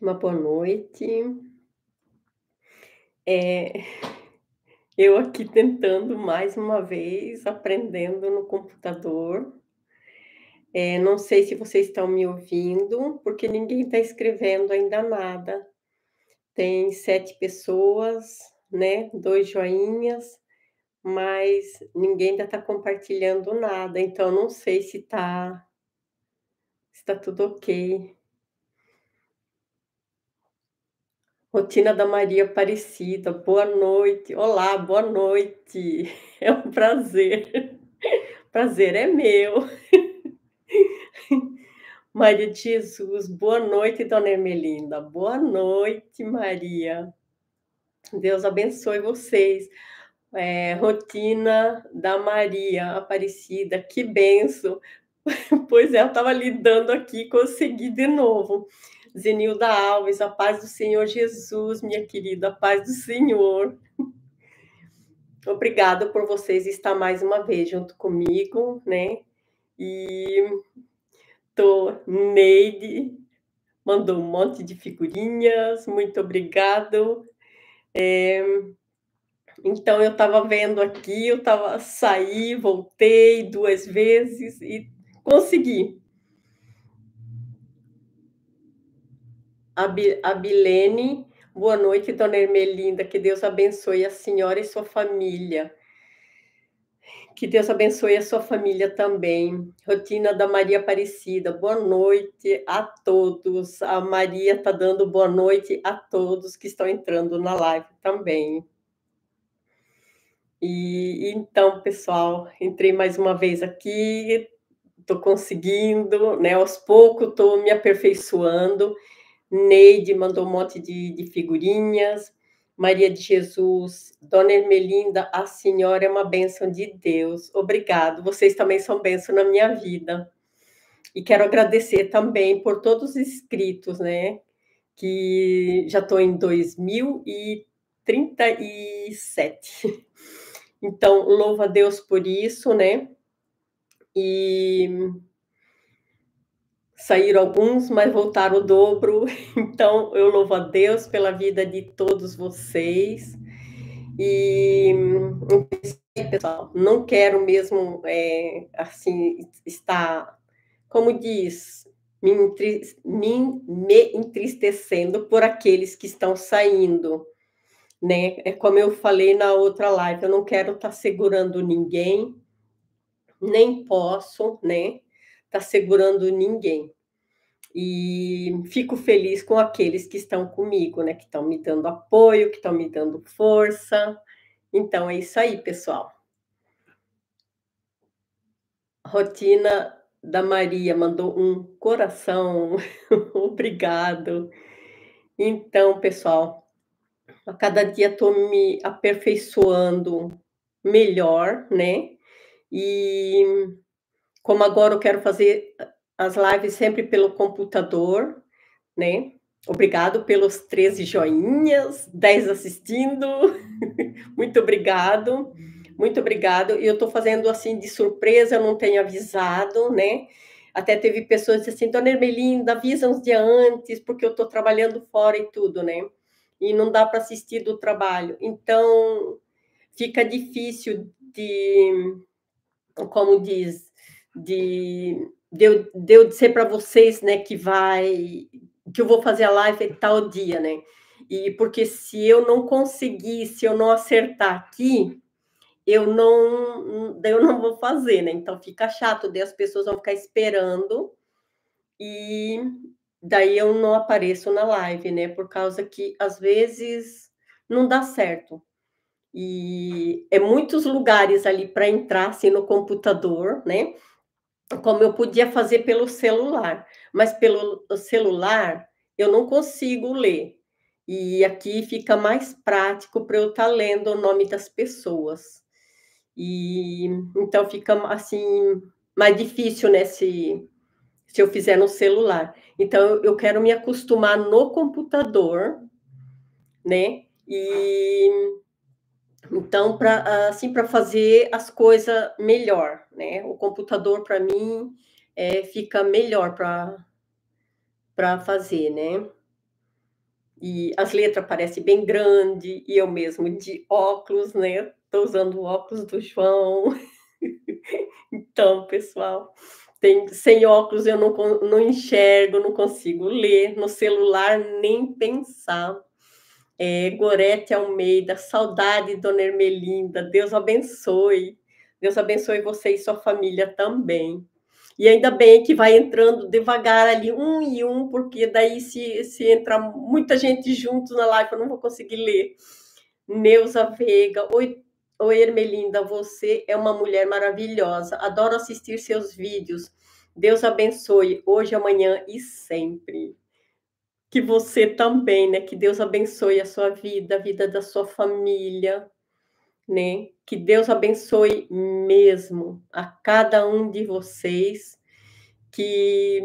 Uma boa noite. É, eu aqui tentando mais uma vez, aprendendo no computador. É, não sei se vocês estão me ouvindo, porque ninguém está escrevendo ainda nada. Tem sete pessoas, né? Dois joinhas, mas ninguém ainda está compartilhando nada. Então, não sei se está está tudo ok. Rotina da Maria Aparecida, boa noite. Olá, boa noite. É um prazer. Prazer é meu. Maria de Jesus, boa noite, Dona Ermelinda. Boa noite, Maria. Deus abençoe vocês. É, rotina da Maria Aparecida, que benção. Pois é, eu estava lidando aqui, consegui de novo. Zenilda Alves, a paz do Senhor Jesus, minha querida, a paz do Senhor. Obrigada por vocês estar mais uma vez junto comigo, né? E tô Neide mandou um monte de figurinhas, muito obrigado. É, então eu estava vendo aqui, eu estava saí, voltei duas vezes e consegui. A Bilene, boa noite, dona Ermelinda, que Deus abençoe a senhora e sua família. Que Deus abençoe a sua família também. Rotina da Maria Aparecida. Boa noite a todos. A Maria está dando boa noite a todos que estão entrando na live também. E então, pessoal, entrei mais uma vez aqui. Estou conseguindo, né? Aos poucos estou me aperfeiçoando. Neide mandou um monte de, de figurinhas. Maria de Jesus, Dona Ermelinda, a senhora é uma bênção de Deus. Obrigado. Vocês também são bênção na minha vida. E quero agradecer também por todos os inscritos, né? Que já estou em 2037. Então, louva a Deus por isso, né? E saíram alguns, mas voltaram o dobro. Então, eu louvo a Deus pela vida de todos vocês. E, pessoal, não quero mesmo, é, assim, estar, como diz, me, me entristecendo por aqueles que estão saindo. Né? É como eu falei na outra live, eu não quero estar segurando ninguém, nem posso, né? está segurando ninguém. E fico feliz com aqueles que estão comigo, né? Que estão me dando apoio, que estão me dando força. Então é isso aí, pessoal. Rotina da Maria mandou um coração. Obrigado. Então, pessoal, a cada dia estou me aperfeiçoando melhor, né? E como agora eu quero fazer as lives sempre pelo computador, né? Obrigado pelos 13 joinhas, 10 assistindo. muito obrigado. Muito obrigado. E eu estou fazendo assim de surpresa, eu não tenho avisado, né? Até teve pessoas que assim, Dona Ermelinda, avisa uns dias antes, porque eu estou trabalhando fora e tudo, né? E não dá para assistir do trabalho. Então, fica difícil de, como diz, de, de, eu, de eu dizer para vocês, né, que vai, que eu vou fazer a live tal dia, né? E porque se eu não conseguir, se eu não acertar aqui, eu não, eu não vou fazer, né? Então fica chato, daí as pessoas vão ficar esperando e daí eu não apareço na live, né? Por causa que às vezes não dá certo. E é muitos lugares ali para entrar assim no computador, né? como eu podia fazer pelo celular, mas pelo celular eu não consigo ler. E aqui fica mais prático para eu estar tá lendo o nome das pessoas. E então fica assim mais difícil nesse né, se eu fizer no celular. Então eu quero me acostumar no computador, né? E então, para assim, para fazer as coisas melhor, né? O computador para mim é, fica melhor para para fazer, né? E as letras parecem bem grande e eu mesmo de óculos, né? Estou usando o óculos do João. então, pessoal, tem, sem óculos eu não, não enxergo, não consigo ler, no celular nem pensar é, Gorete Almeida, saudade, Dona Ermelinda, Deus abençoe. Deus abençoe você e sua família também. E ainda bem que vai entrando devagar ali, um e um, porque daí se, se entra muita gente junto na live, eu não vou conseguir ler. Neuza Veiga, oi, oi Ermelinda, você é uma mulher maravilhosa, adoro assistir seus vídeos. Deus abençoe hoje, amanhã e sempre que você também, né? Que Deus abençoe a sua vida, a vida da sua família, né? Que Deus abençoe mesmo a cada um de vocês que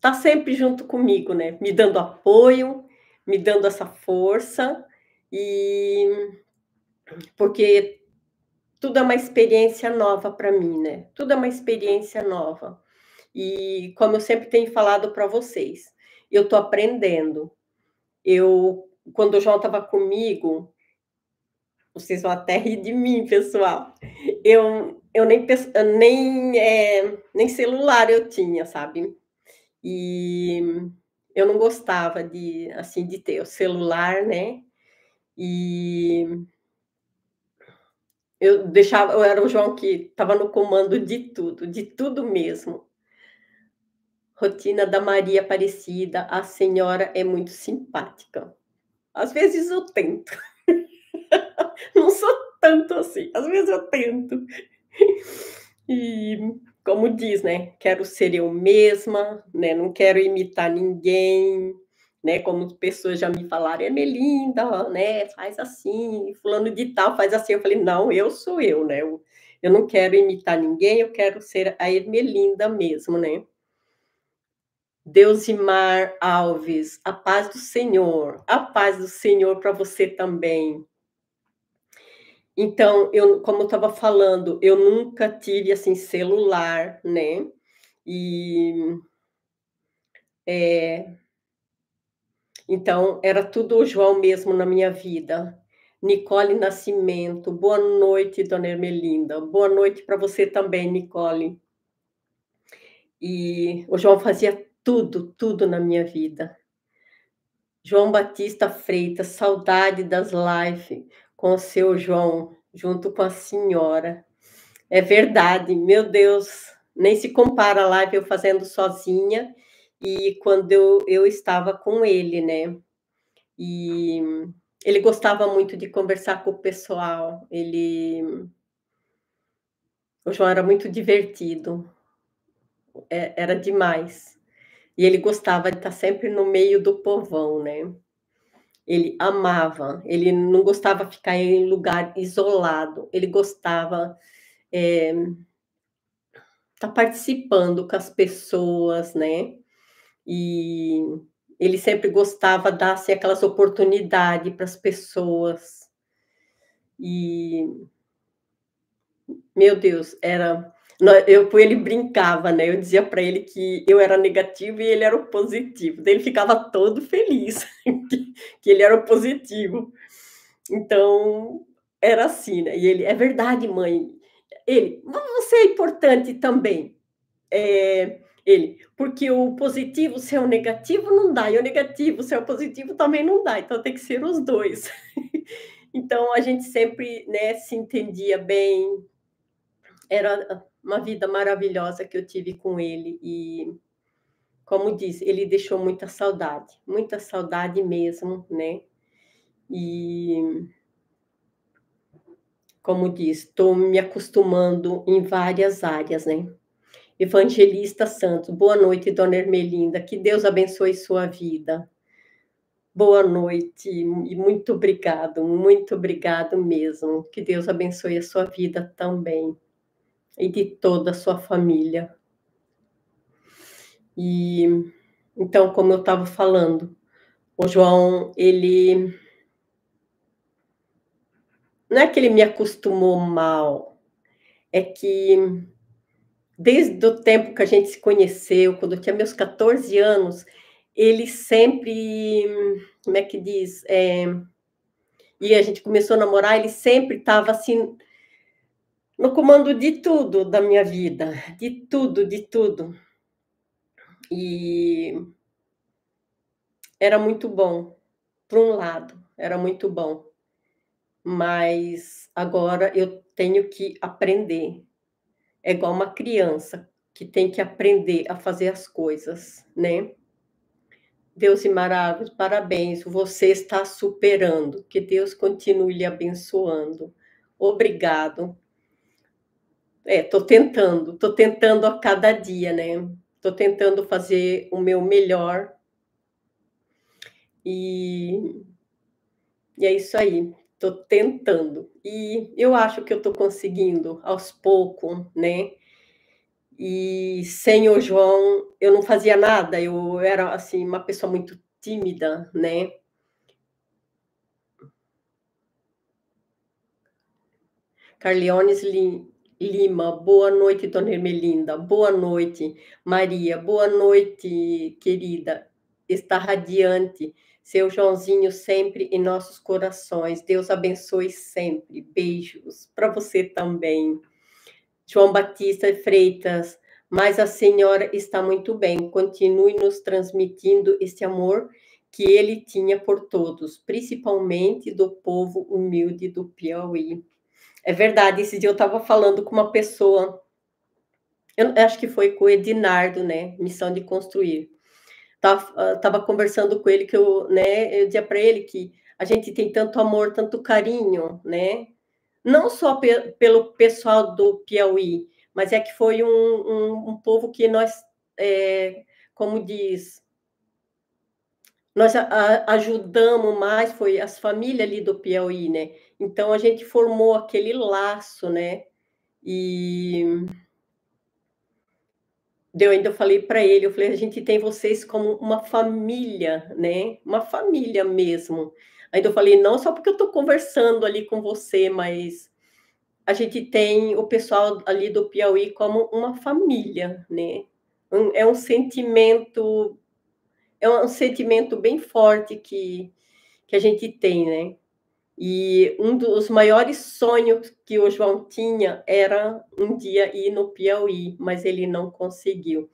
tá sempre junto comigo, né? Me dando apoio, me dando essa força e porque tudo é uma experiência nova para mim, né? Tudo é uma experiência nova. E como eu sempre tenho falado para vocês, eu estou aprendendo. Eu, quando o João estava comigo, vocês vão até rir de mim, pessoal. Eu, eu nem, nem, é, nem celular eu tinha, sabe? E eu não gostava de, assim, de ter o celular, né? E eu deixava, eu era o João que estava no comando de tudo, de tudo mesmo. Rotina da Maria Aparecida, a senhora é muito simpática. Às vezes eu tento. Não sou tanto assim, às vezes eu tento. E como diz, né? Quero ser eu mesma, né? Não quero imitar ninguém, né? Como pessoas já me falaram, é Melinda, né? Faz assim, fulano de tal faz assim. Eu falei, não, eu sou eu, né? Eu, eu não quero imitar ninguém, eu quero ser a Ermelinda mesmo, né? Deusimar Alves, a paz do Senhor, a paz do Senhor para você também. Então, eu, como eu estava falando, eu nunca tive assim celular, né? E é, então era tudo o João mesmo na minha vida. Nicole Nascimento, boa noite, dona Ermelinda. Boa noite para você também, Nicole. E o João fazia tudo, tudo na minha vida. João Batista Freitas, saudade das lives com o seu João, junto com a senhora. É verdade, meu Deus, nem se compara a live eu fazendo sozinha e quando eu, eu estava com ele, né? E ele gostava muito de conversar com o pessoal. Ele. O João era muito divertido. É, era demais. E ele gostava de estar sempre no meio do povão, né? Ele amava, ele não gostava de ficar em lugar isolado, ele gostava é, tá participando com as pessoas, né? E ele sempre gostava de dar assim, aquelas oportunidades para as pessoas. E meu Deus, era eu com ele brincava, né? Eu dizia para ele que eu era negativo e ele era o positivo. Daí ele ficava todo feliz que, que, ele era o positivo. Então, era assim, né? E ele, é verdade, mãe. Ele, mas você é importante também. É, ele, porque o positivo é o negativo não dá, e o negativo é o positivo também não dá, então tem que ser os dois. então a gente sempre né, se entendia bem, era uma vida maravilhosa que eu tive com ele e como diz, ele deixou muita saudade, muita saudade mesmo, né? E como diz, estou me acostumando em várias áreas, né? Evangelista Santos, boa noite, dona Ermelinda, que Deus abençoe sua vida. Boa noite e muito obrigado, muito obrigado mesmo. Que Deus abençoe a sua vida também e de toda a sua família. E então, como eu estava falando, o João, ele não é que ele me acostumou mal, é que desde o tempo que a gente se conheceu, quando eu tinha meus 14 anos, ele sempre, como é que diz? É, e a gente começou a namorar, ele sempre estava assim no comando de tudo da minha vida, de tudo, de tudo. E era muito bom, por um lado, era muito bom, mas agora eu tenho que aprender. É igual uma criança que tem que aprender a fazer as coisas, né? Deus e parabéns, você está superando. Que Deus continue lhe abençoando. Obrigado é, tô tentando, tô tentando a cada dia, né? Tô tentando fazer o meu melhor. E, e é isso aí, tô tentando. E eu acho que eu tô conseguindo aos poucos, né? E sem o João, eu não fazia nada, eu era assim uma pessoa muito tímida, né? Carliones Lima, boa noite, Dona Ermelinda, boa noite, Maria, boa noite, querida, está radiante, seu Joãozinho sempre em nossos corações, Deus abençoe sempre, beijos para você também. João Batista Freitas, mas a senhora está muito bem, continue nos transmitindo este amor que ele tinha por todos, principalmente do povo humilde do Piauí. É verdade, esse dia eu estava falando com uma pessoa, eu acho que foi com o Edinardo, né? Missão de construir. Tava, ah, tava conversando com ele que eu, né? Eu dizia para ele que a gente tem tanto amor, tanto carinho, né? Não só pe pelo pessoal do Piauí, mas é que foi um, um, um povo que nós, é, como diz, nós a, a, ajudamos mais foi as famílias ali do Piauí, né? Então a gente formou aquele laço, né? E eu ainda falei para ele, eu falei, a gente tem vocês como uma família, né? Uma família mesmo. Ainda eu falei, não só porque eu estou conversando ali com você, mas a gente tem o pessoal ali do Piauí como uma família, né? é um sentimento é um sentimento bem forte que, que a gente tem, né? E um dos maiores sonhos que o João tinha era um dia ir no Piauí, mas ele não conseguiu.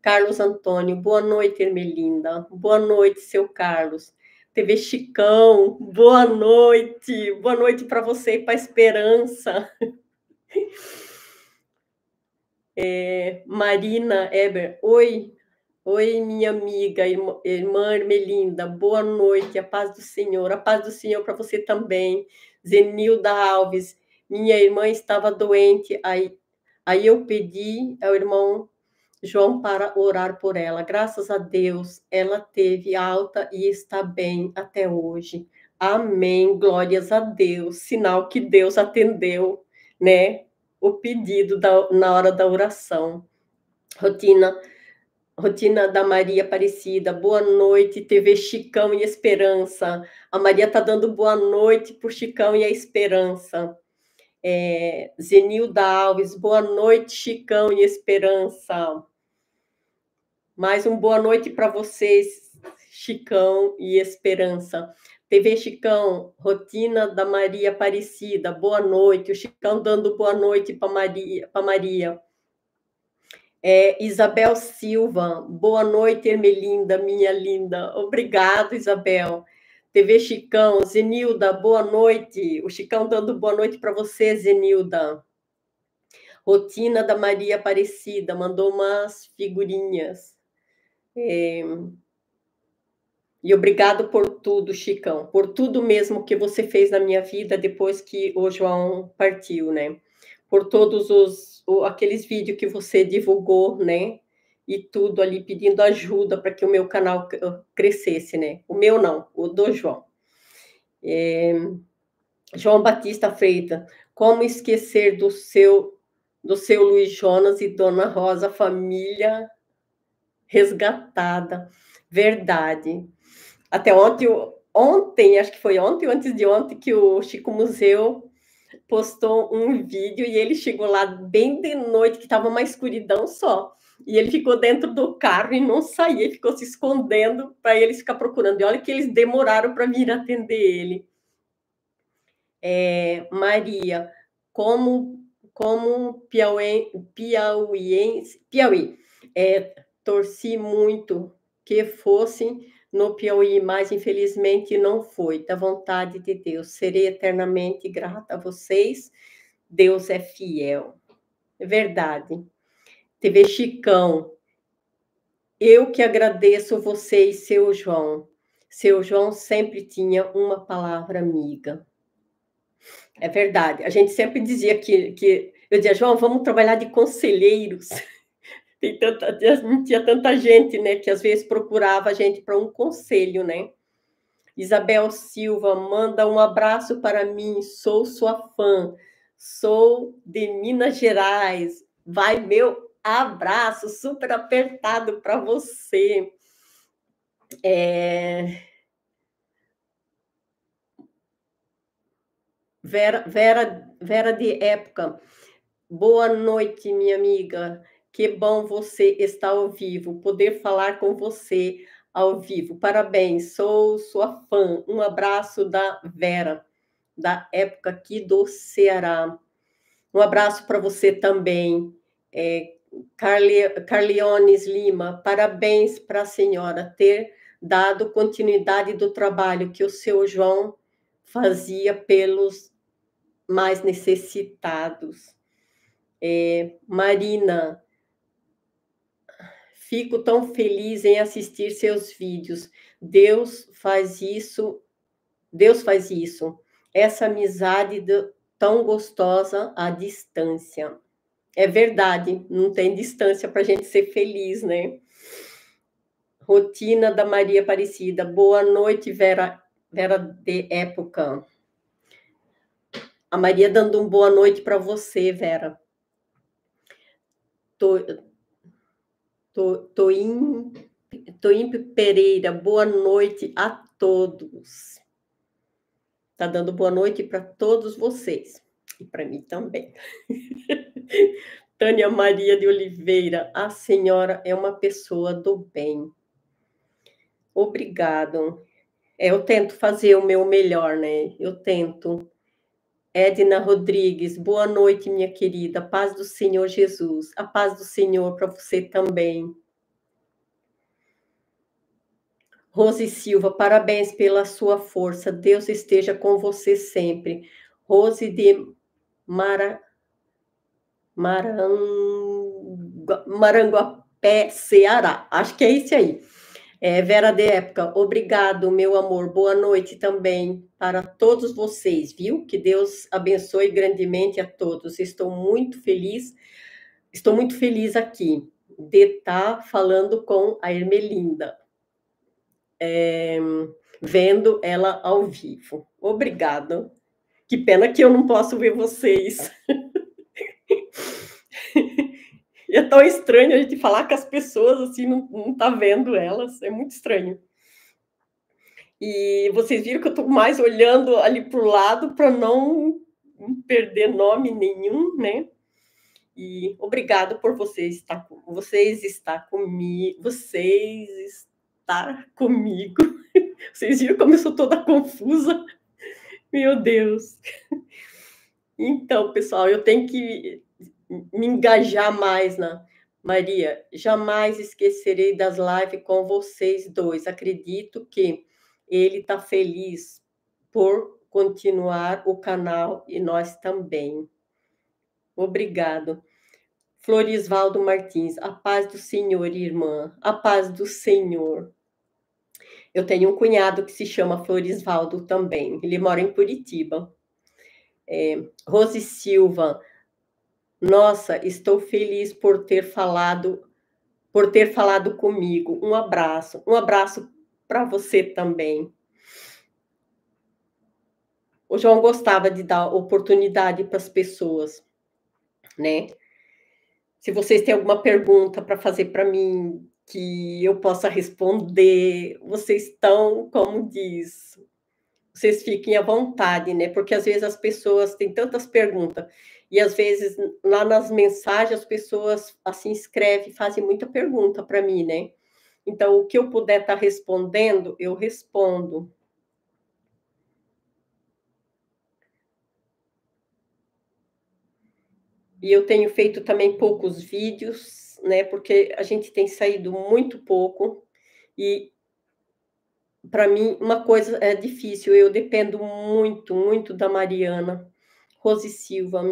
Carlos Antônio, boa noite, Ermelinda. Boa noite, seu Carlos. TV Chicão, boa noite. Boa noite para você e para Esperança. É, Marina Eber, oi, Oi, minha amiga, irmã, irmã Ermelinda, boa noite, a paz do Senhor, a paz do Senhor para você também. Zenilda Alves, minha irmã estava doente, aí, aí eu pedi ao irmão João para orar por ela. Graças a Deus, ela teve alta e está bem até hoje. Amém, glórias a Deus, sinal que Deus atendeu, né? O pedido da, na hora da oração. Rotina Rotina da Maria Aparecida, boa noite, TV Chicão e Esperança. A Maria tá dando boa noite pro Chicão e a Esperança. É, Zenilda Alves, boa noite, Chicão e Esperança. Mais um boa noite para vocês, Chicão e Esperança. TV Chicão, rotina da Maria Aparecida, boa noite. O Chicão dando boa noite para Maria, pra Maria. É, Isabel Silva, boa noite, Ermelinda, minha linda. Obrigado, Isabel. TV Chicão, Zenilda, boa noite. O Chicão dando boa noite para você, Zenilda. Rotina da Maria Aparecida, mandou umas figurinhas. É... E obrigado por tudo, Chicão, por tudo mesmo que você fez na minha vida depois que o João partiu, né? por todos os aqueles vídeos que você divulgou, né? E tudo ali pedindo ajuda para que o meu canal ah, crescesse, né? O meu não, o do João. É, João Batista Freitas, como esquecer do seu do seu Luiz Jonas e Dona Rosa, família resgatada, verdade. Até ontem, ontem, acho que foi ontem, antes de ontem, que o Chico Museu postou um vídeo e ele chegou lá bem de noite, que estava uma escuridão só. E ele ficou dentro do carro e não saía, ficou se escondendo para eles ficar procurando. E olha que eles demoraram para vir atender ele. É, Maria, como como Piauí, Piauí, Piauí é, torci muito que fossem no Piauí, mas infelizmente não foi da vontade de Deus. Serei eternamente grata a vocês. Deus é fiel. É verdade. TV Chicão, eu que agradeço você e seu João. Seu João sempre tinha uma palavra amiga. É verdade. A gente sempre dizia que, que eu dizia, João, vamos trabalhar de conselheiros. tem tanta, não tinha tanta gente, né, que às vezes procurava a gente para um conselho, né? Isabel Silva, manda um abraço para mim, sou sua fã, sou de Minas Gerais, vai meu abraço super apertado para você. É... Vera, Vera, Vera de época. Boa noite, minha amiga. Que bom você estar ao vivo, poder falar com você ao vivo. Parabéns, sou sua fã. Um abraço da Vera, da época aqui do Ceará. Um abraço para você também. É, Carle, Carleones Lima, parabéns para a senhora ter dado continuidade do trabalho que o seu João fazia pelos mais necessitados. É, Marina, Fico tão feliz em assistir seus vídeos. Deus faz isso. Deus faz isso. Essa amizade do, tão gostosa à distância. É verdade, não tem distância para a gente ser feliz, né? Rotina da Maria Aparecida. Boa noite, Vera, Vera de Época. A Maria dando um boa noite para você, Vera. Tô, Toim, Toim Pereira, boa noite a todos. Tá dando boa noite para todos vocês e para mim também. Tânia Maria de Oliveira, a senhora é uma pessoa do bem. Obrigado. É, eu tento fazer o meu melhor, né? Eu tento Edna Rodrigues, boa noite, minha querida. Paz do Senhor Jesus. A paz do Senhor para você também. Rose Silva, parabéns pela sua força. Deus esteja com você sempre. Rose de Mara, Marang... Maranguapé, Ceará. Acho que é esse aí. É, Vera de Época, obrigado, meu amor. Boa noite também para todos vocês, viu? Que Deus abençoe grandemente a todos. Estou muito feliz, estou muito feliz aqui de estar tá falando com a Ermelinda, é, vendo ela ao vivo. Obrigado. Que pena que eu não posso ver vocês. E é tão estranho a gente falar que as pessoas assim não, não tá vendo elas, é muito estranho. E vocês viram que eu estou mais olhando ali para o lado para não perder nome nenhum, né? E obrigado por vocês estar com, vocês estar comigo, vocês estar comigo. Vocês viram como eu sou toda confusa? Meu Deus. Então, pessoal, eu tenho que me engajar mais na Maria. Jamais esquecerei das lives com vocês dois. Acredito que ele está feliz por continuar o canal e nós também. Obrigado. Florisvaldo Martins, a paz do Senhor, irmã, a paz do Senhor. Eu tenho um cunhado que se chama Florisvaldo também, ele mora em Curitiba. É, Rose Silva, nossa, estou feliz por ter falado, por ter falado comigo. Um abraço, um abraço para você também. O João gostava de dar oportunidade para as pessoas, né? Se vocês têm alguma pergunta para fazer para mim que eu possa responder, vocês estão, como diz, vocês fiquem à vontade, né? Porque às vezes as pessoas têm tantas perguntas e às vezes lá nas mensagens as pessoas assim escrevem, fazem muita pergunta para mim, né? Então, o que eu puder estar tá respondendo, eu respondo. E eu tenho feito também poucos vídeos, né? Porque a gente tem saído muito pouco e para mim uma coisa é difícil, eu dependo muito, muito da Mariana Rose Silva,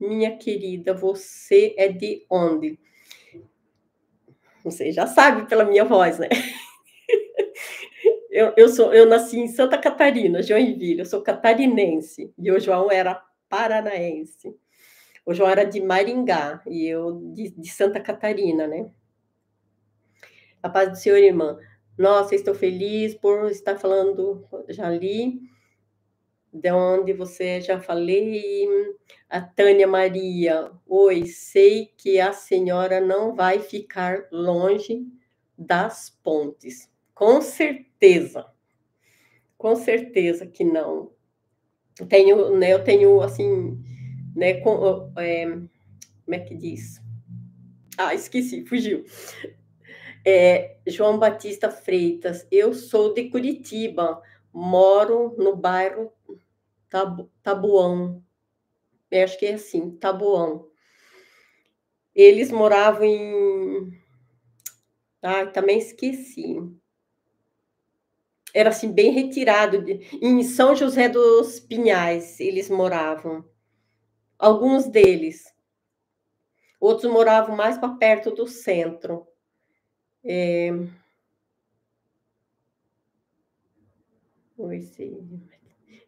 minha querida, você é de onde? Você já sabe pela minha voz, né? Eu, eu, sou, eu nasci em Santa Catarina, Joinville, eu sou catarinense, e o João era paranaense. O João era de Maringá e eu de, de Santa Catarina, né? A paz do Senhor, irmã. Nossa, estou feliz por estar falando, já li de onde você já falei, a Tânia Maria, oi, sei que a senhora não vai ficar longe das pontes. Com certeza, com certeza que não. Tenho, né, eu tenho assim, né, com, é, como é que diz? Ah, esqueci, fugiu. É, João Batista Freitas, eu sou de Curitiba, moro no bairro Tabu, Tabuão. Eu acho que é assim, Tabuão. Eles moravam em. Ah, também esqueci. Era assim, bem retirado. De... Em São José dos Pinhais, eles moravam. Alguns deles. Outros moravam mais para perto do centro. É...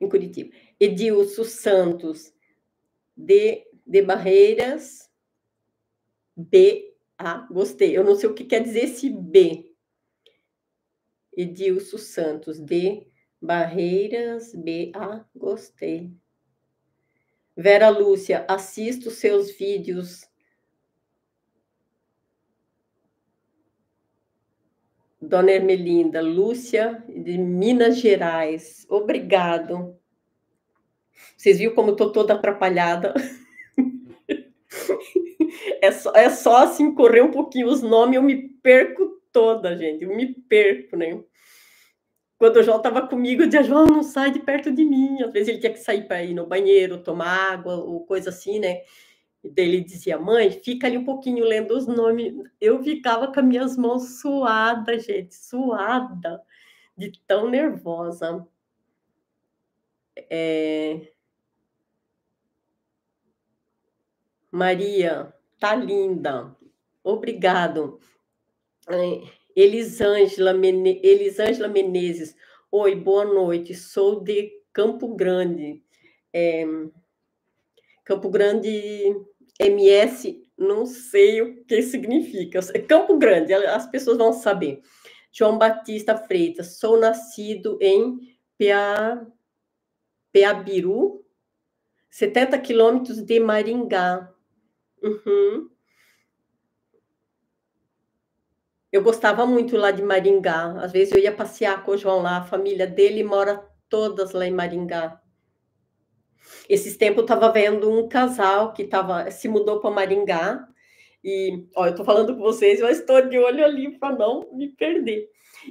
Em Curitiba. Edilson Santos de, de Barreiras B. Ah, gostei. Eu não sei o que quer dizer esse B. Edilson Santos de Barreiras B. Ah, gostei. Vera Lúcia, assisto seus vídeos Dona Ermelinda, Lúcia, de Minas Gerais. Obrigado. Vocês viram como eu tô toda atrapalhada? é, só, é só assim correr um pouquinho os nomes, eu me perco toda, gente. Eu me perco, né? Quando o João estava comigo, eu dizia, João, não sai de perto de mim. Às vezes ele tinha que sair para ir no banheiro, tomar água ou coisa assim, né? E daí ele dizia, mãe, fica ali um pouquinho lendo os nomes. Eu ficava com as minhas mãos suadas, gente, suada, de tão nervosa. É... Maria, tá linda. Obrigado. É, Elisângela, Mene... Elisângela Menezes. Oi, boa noite. Sou de Campo Grande. É... Campo Grande MS, não sei o que significa. Campo Grande, as pessoas vão saber. João Batista Freitas, sou nascido em Pia... Peabiru, 70 quilômetros de Maringá. Uhum. Eu gostava muito lá de Maringá. Às vezes eu ia passear com o João lá, a família dele mora todas lá em Maringá. Esses tempos eu estava vendo um casal que tava, se mudou para Maringá. E, ó, eu estou falando com vocês, eu estou de olho ali para não me perder.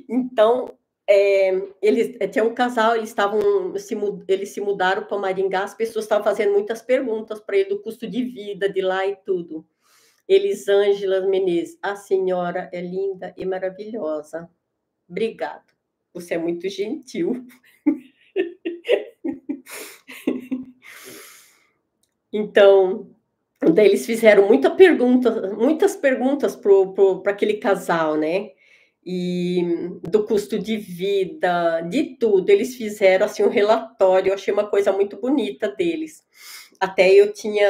Então, é, eles é, tinha um casal, eles estavam se eles se mudaram para Maringá, as pessoas estavam fazendo muitas perguntas para ele do custo de vida de lá e tudo. Elisângela Menezes, a senhora é linda e maravilhosa. Obrigado. Você é muito gentil. então, daí eles fizeram muita pergunta, muitas perguntas para aquele casal, né? e do custo de vida, de tudo. Eles fizeram assim um relatório, eu achei uma coisa muito bonita deles. Até eu tinha,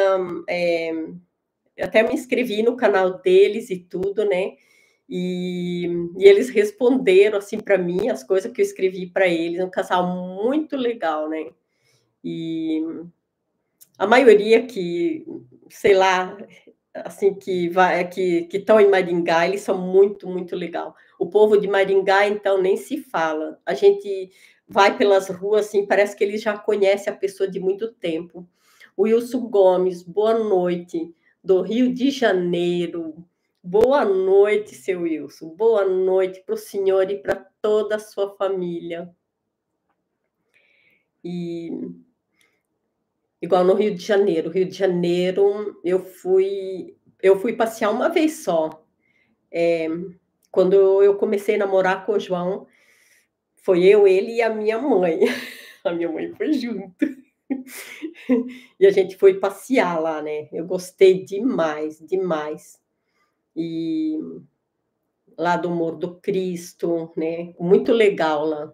é, até me inscrevi no canal deles e tudo, né? E, e eles responderam assim para mim as coisas que eu escrevi para eles. Um casal muito legal, né? E a maioria que, sei lá, assim que vai é que que estão em Maringá, eles são muito muito legal. O povo de Maringá então nem se fala. A gente vai pelas ruas assim, parece que eles já conhecem a pessoa de muito tempo. Wilson Gomes, boa noite do Rio de Janeiro. Boa noite, seu Wilson. Boa noite para o senhor e para toda a sua família. E Igual no Rio de Janeiro. Rio de Janeiro, eu fui, eu fui passear uma vez só. É, quando eu comecei a namorar com o João, foi eu, ele e a minha mãe. A minha mãe foi junto. E a gente foi passear lá, né? Eu gostei demais, demais. E lá do Morro do Cristo, né? Muito legal lá.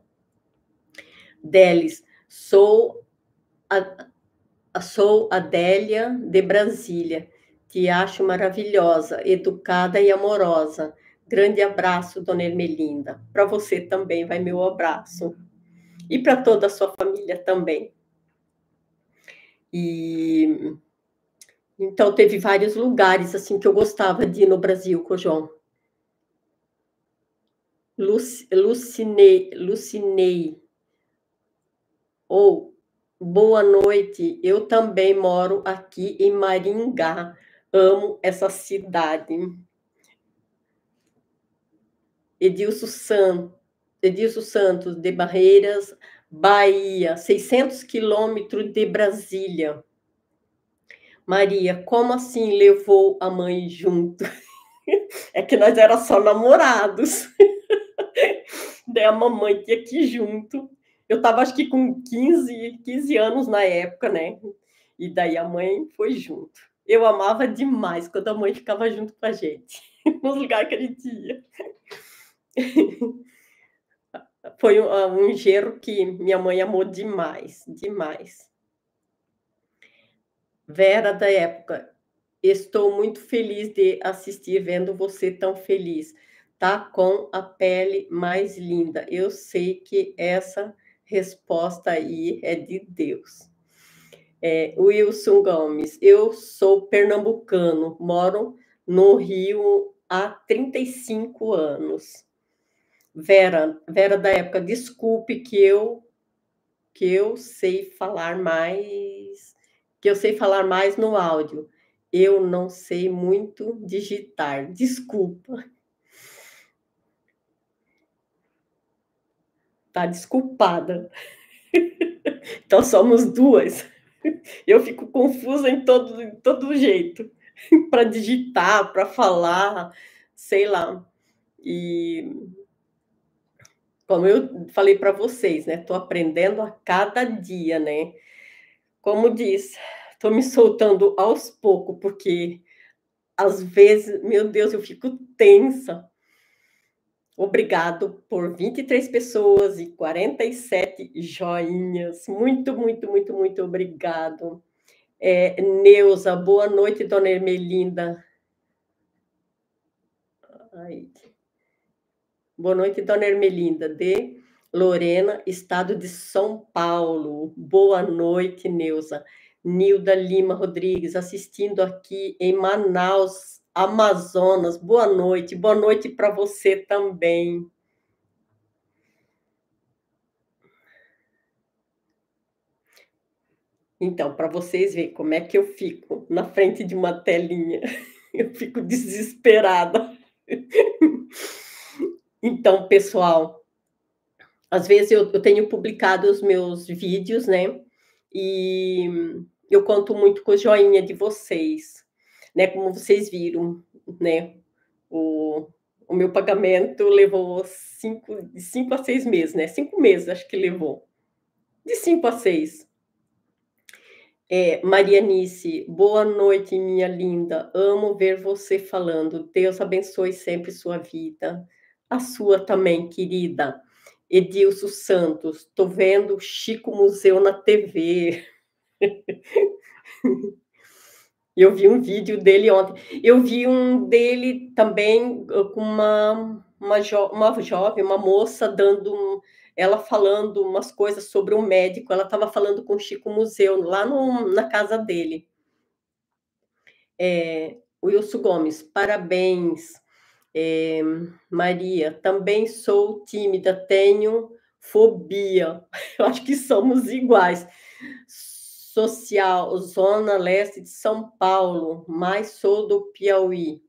Deles, sou a, Sou Adélia de Brasília. Te acho maravilhosa, educada e amorosa. Grande abraço, dona Ermelinda. Para você também vai meu abraço. E para toda a sua família também. E então teve vários lugares assim que eu gostava de ir no Brasil com o João. Luc, Lucinei, Lucinei ou Boa noite. Eu também moro aqui em Maringá. Amo essa cidade. Edilson, San... Edilson Santos, de Barreiras, Bahia, 600 quilômetros de Brasília. Maria, como assim levou a mãe junto? É que nós era só namorados. Daí né, a mamãe tinha que ir junto eu estava acho que com 15, 15 anos na época, né? E daí a mãe foi junto. Eu amava demais quando a mãe ficava junto com a gente, nos lugares que a gente ia. foi um, um que minha mãe amou demais, demais. Vera da época, estou muito feliz de assistir vendo você tão feliz. Tá com a pele mais linda. Eu sei que essa resposta aí é de Deus. É, Wilson Gomes, eu sou pernambucano, moro no Rio há 35 anos. Vera, Vera da época, desculpe que eu que eu sei falar mais, que eu sei falar mais no áudio. Eu não sei muito digitar, desculpa. tá desculpada. então somos duas. Eu fico confusa em todo, em todo jeito, para digitar, para falar, sei lá. E como eu falei para vocês, né? Tô aprendendo a cada dia, né? Como diz, tô me soltando aos poucos, porque às vezes, meu Deus, eu fico tensa Obrigado por 23 pessoas e 47 joinhas. Muito, muito, muito, muito obrigado. É, Neuza, boa noite, dona Ermelinda. Ai. Boa noite, dona Ermelinda, de Lorena, estado de São Paulo. Boa noite, Neuza. Nilda Lima Rodrigues, assistindo aqui em Manaus, Amazonas, boa noite. Boa noite para você também. Então, para vocês verem como é que eu fico na frente de uma telinha, eu fico desesperada. Então, pessoal, às vezes eu, eu tenho publicado os meus vídeos, né? E eu conto muito com o joinha de vocês né? Como vocês viram, né? O, o meu pagamento levou cinco, de cinco a seis meses, né? Cinco meses, acho que levou. De cinco a seis. É, Marianice, boa noite, minha linda. Amo ver você falando. Deus abençoe sempre sua vida. A sua também, querida. Edilson Santos, tô vendo Chico Museu na TV. Eu vi um vídeo dele ontem. Eu vi um dele também uh, com uma, uma, jo, uma jovem, uma moça, dando um, ela falando umas coisas sobre um médico. Ela estava falando com o Chico Museu, lá no, na casa dele. É, Wilson Gomes, parabéns. É, Maria, também sou tímida, tenho fobia. Eu acho que somos iguais social, Zona Leste de São Paulo, mas sou do Piauí.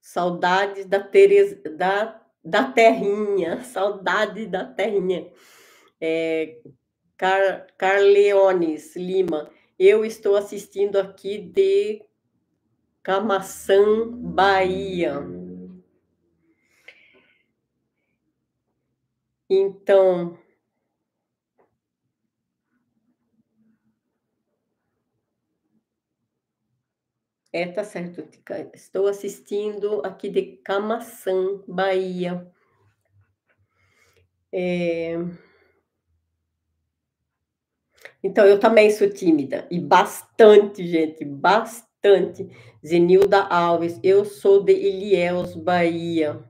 Saudades da, Tereza, da, da terrinha, saudade da terrinha. É, Car, Carleones Lima, eu estou assistindo aqui de Camaçã, Bahia. Então, É, tá certo. Estou assistindo aqui de Camaçã, Bahia. É... Então, eu também sou tímida. E bastante, gente, bastante. Zenilda Alves, eu sou de Ilhéus, Bahia.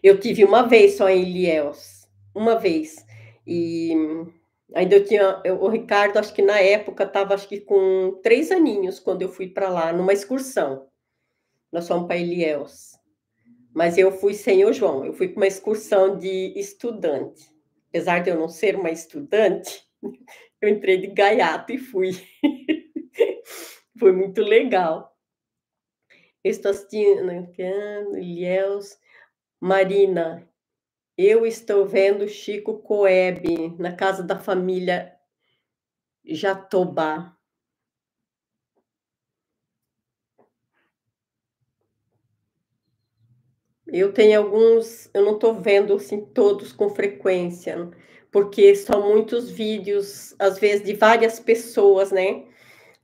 Eu tive uma vez só em Ilhéus. Uma vez. E Ainda eu tinha, eu, o Ricardo, acho que na época estava, acho que com três aninhos quando eu fui para lá, numa excursão. Nós sua para Ilhéus. Mas eu fui sem o João, eu fui para uma excursão de estudante. Apesar de eu não ser uma estudante, eu entrei de gaiato e fui. Foi muito legal. Estou assistindo, é, Ilhéus. Marina, eu estou vendo Chico Coeb na casa da família Jatobá. Eu tenho alguns, eu não estou vendo assim todos com frequência, porque são muitos vídeos, às vezes de várias pessoas, né?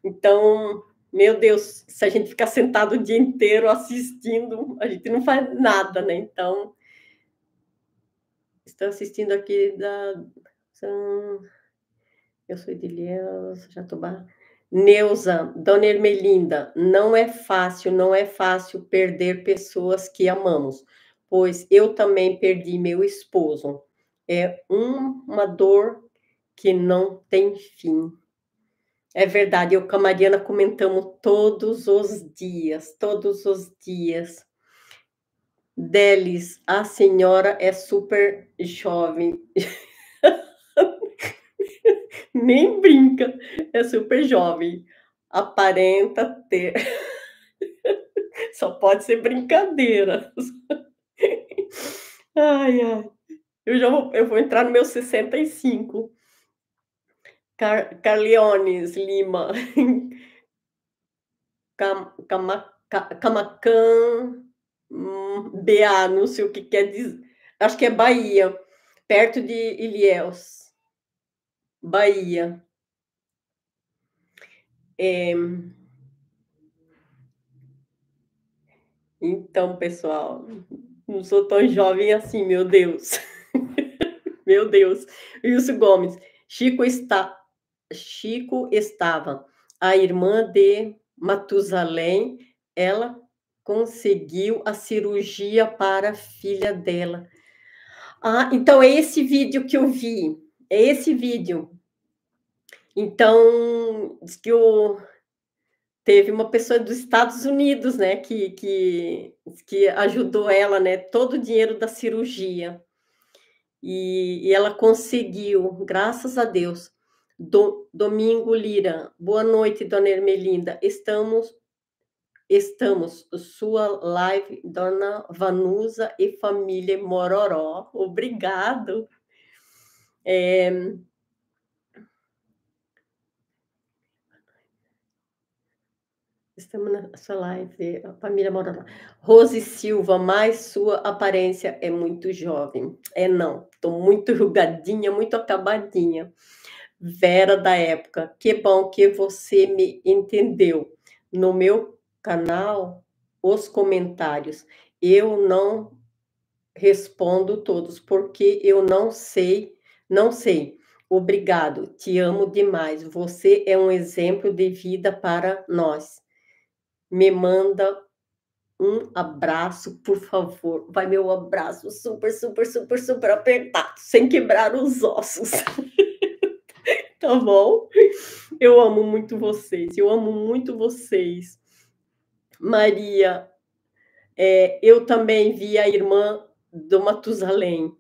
Então, meu Deus, se a gente ficar sentado o dia inteiro assistindo, a gente não faz nada, né? Então, está assistindo aqui da. Eu sou Edilias Jatobá. Neuza, Dona Ermelinda, não é fácil, não é fácil perder pessoas que amamos, pois eu também perdi meu esposo. É um, uma dor que não tem fim. É verdade, eu com a Mariana comentamos todos os dias, todos os dias. Delis, a senhora é super jovem. Nem brinca, é super jovem. Aparenta ter. Só pode ser brincadeira. Ai, ai. Eu já vou, eu vou entrar no meu 65. Car Carleones Lima. Cam, cama, Camacan. Hum, BA, não sei o que quer dizer, acho que é Bahia, perto de Ilhéus, Bahia. É... Então, pessoal, não sou tão jovem assim, meu Deus. meu Deus. Wilson Gomes. Chico está Chico estava a irmã de Matusalém, ela conseguiu a cirurgia para a filha dela. Ah, então é esse vídeo que eu vi, é esse vídeo. Então, diz que o, teve uma pessoa dos Estados Unidos, né, que, que, que ajudou ela, né, todo o dinheiro da cirurgia. E, e ela conseguiu, graças a Deus. Do, Domingo Lira, boa noite, dona Ermelinda. Estamos Estamos, sua live, Dona Vanusa e família Mororó. Obrigado. É... Estamos na sua live, família Mororó. Rose Silva, mas sua aparência é muito jovem. É não, estou muito rugadinha, muito acabadinha. Vera da época, que bom que você me entendeu. No meu canal os comentários. Eu não respondo todos porque eu não sei, não sei. Obrigado, te amo demais. Você é um exemplo de vida para nós. Me manda um abraço, por favor. Vai meu abraço super, super, super, super apertado, sem quebrar os ossos. tá bom? Eu amo muito vocês. Eu amo muito vocês. Maria, é, eu também vi a irmã do Matusalém,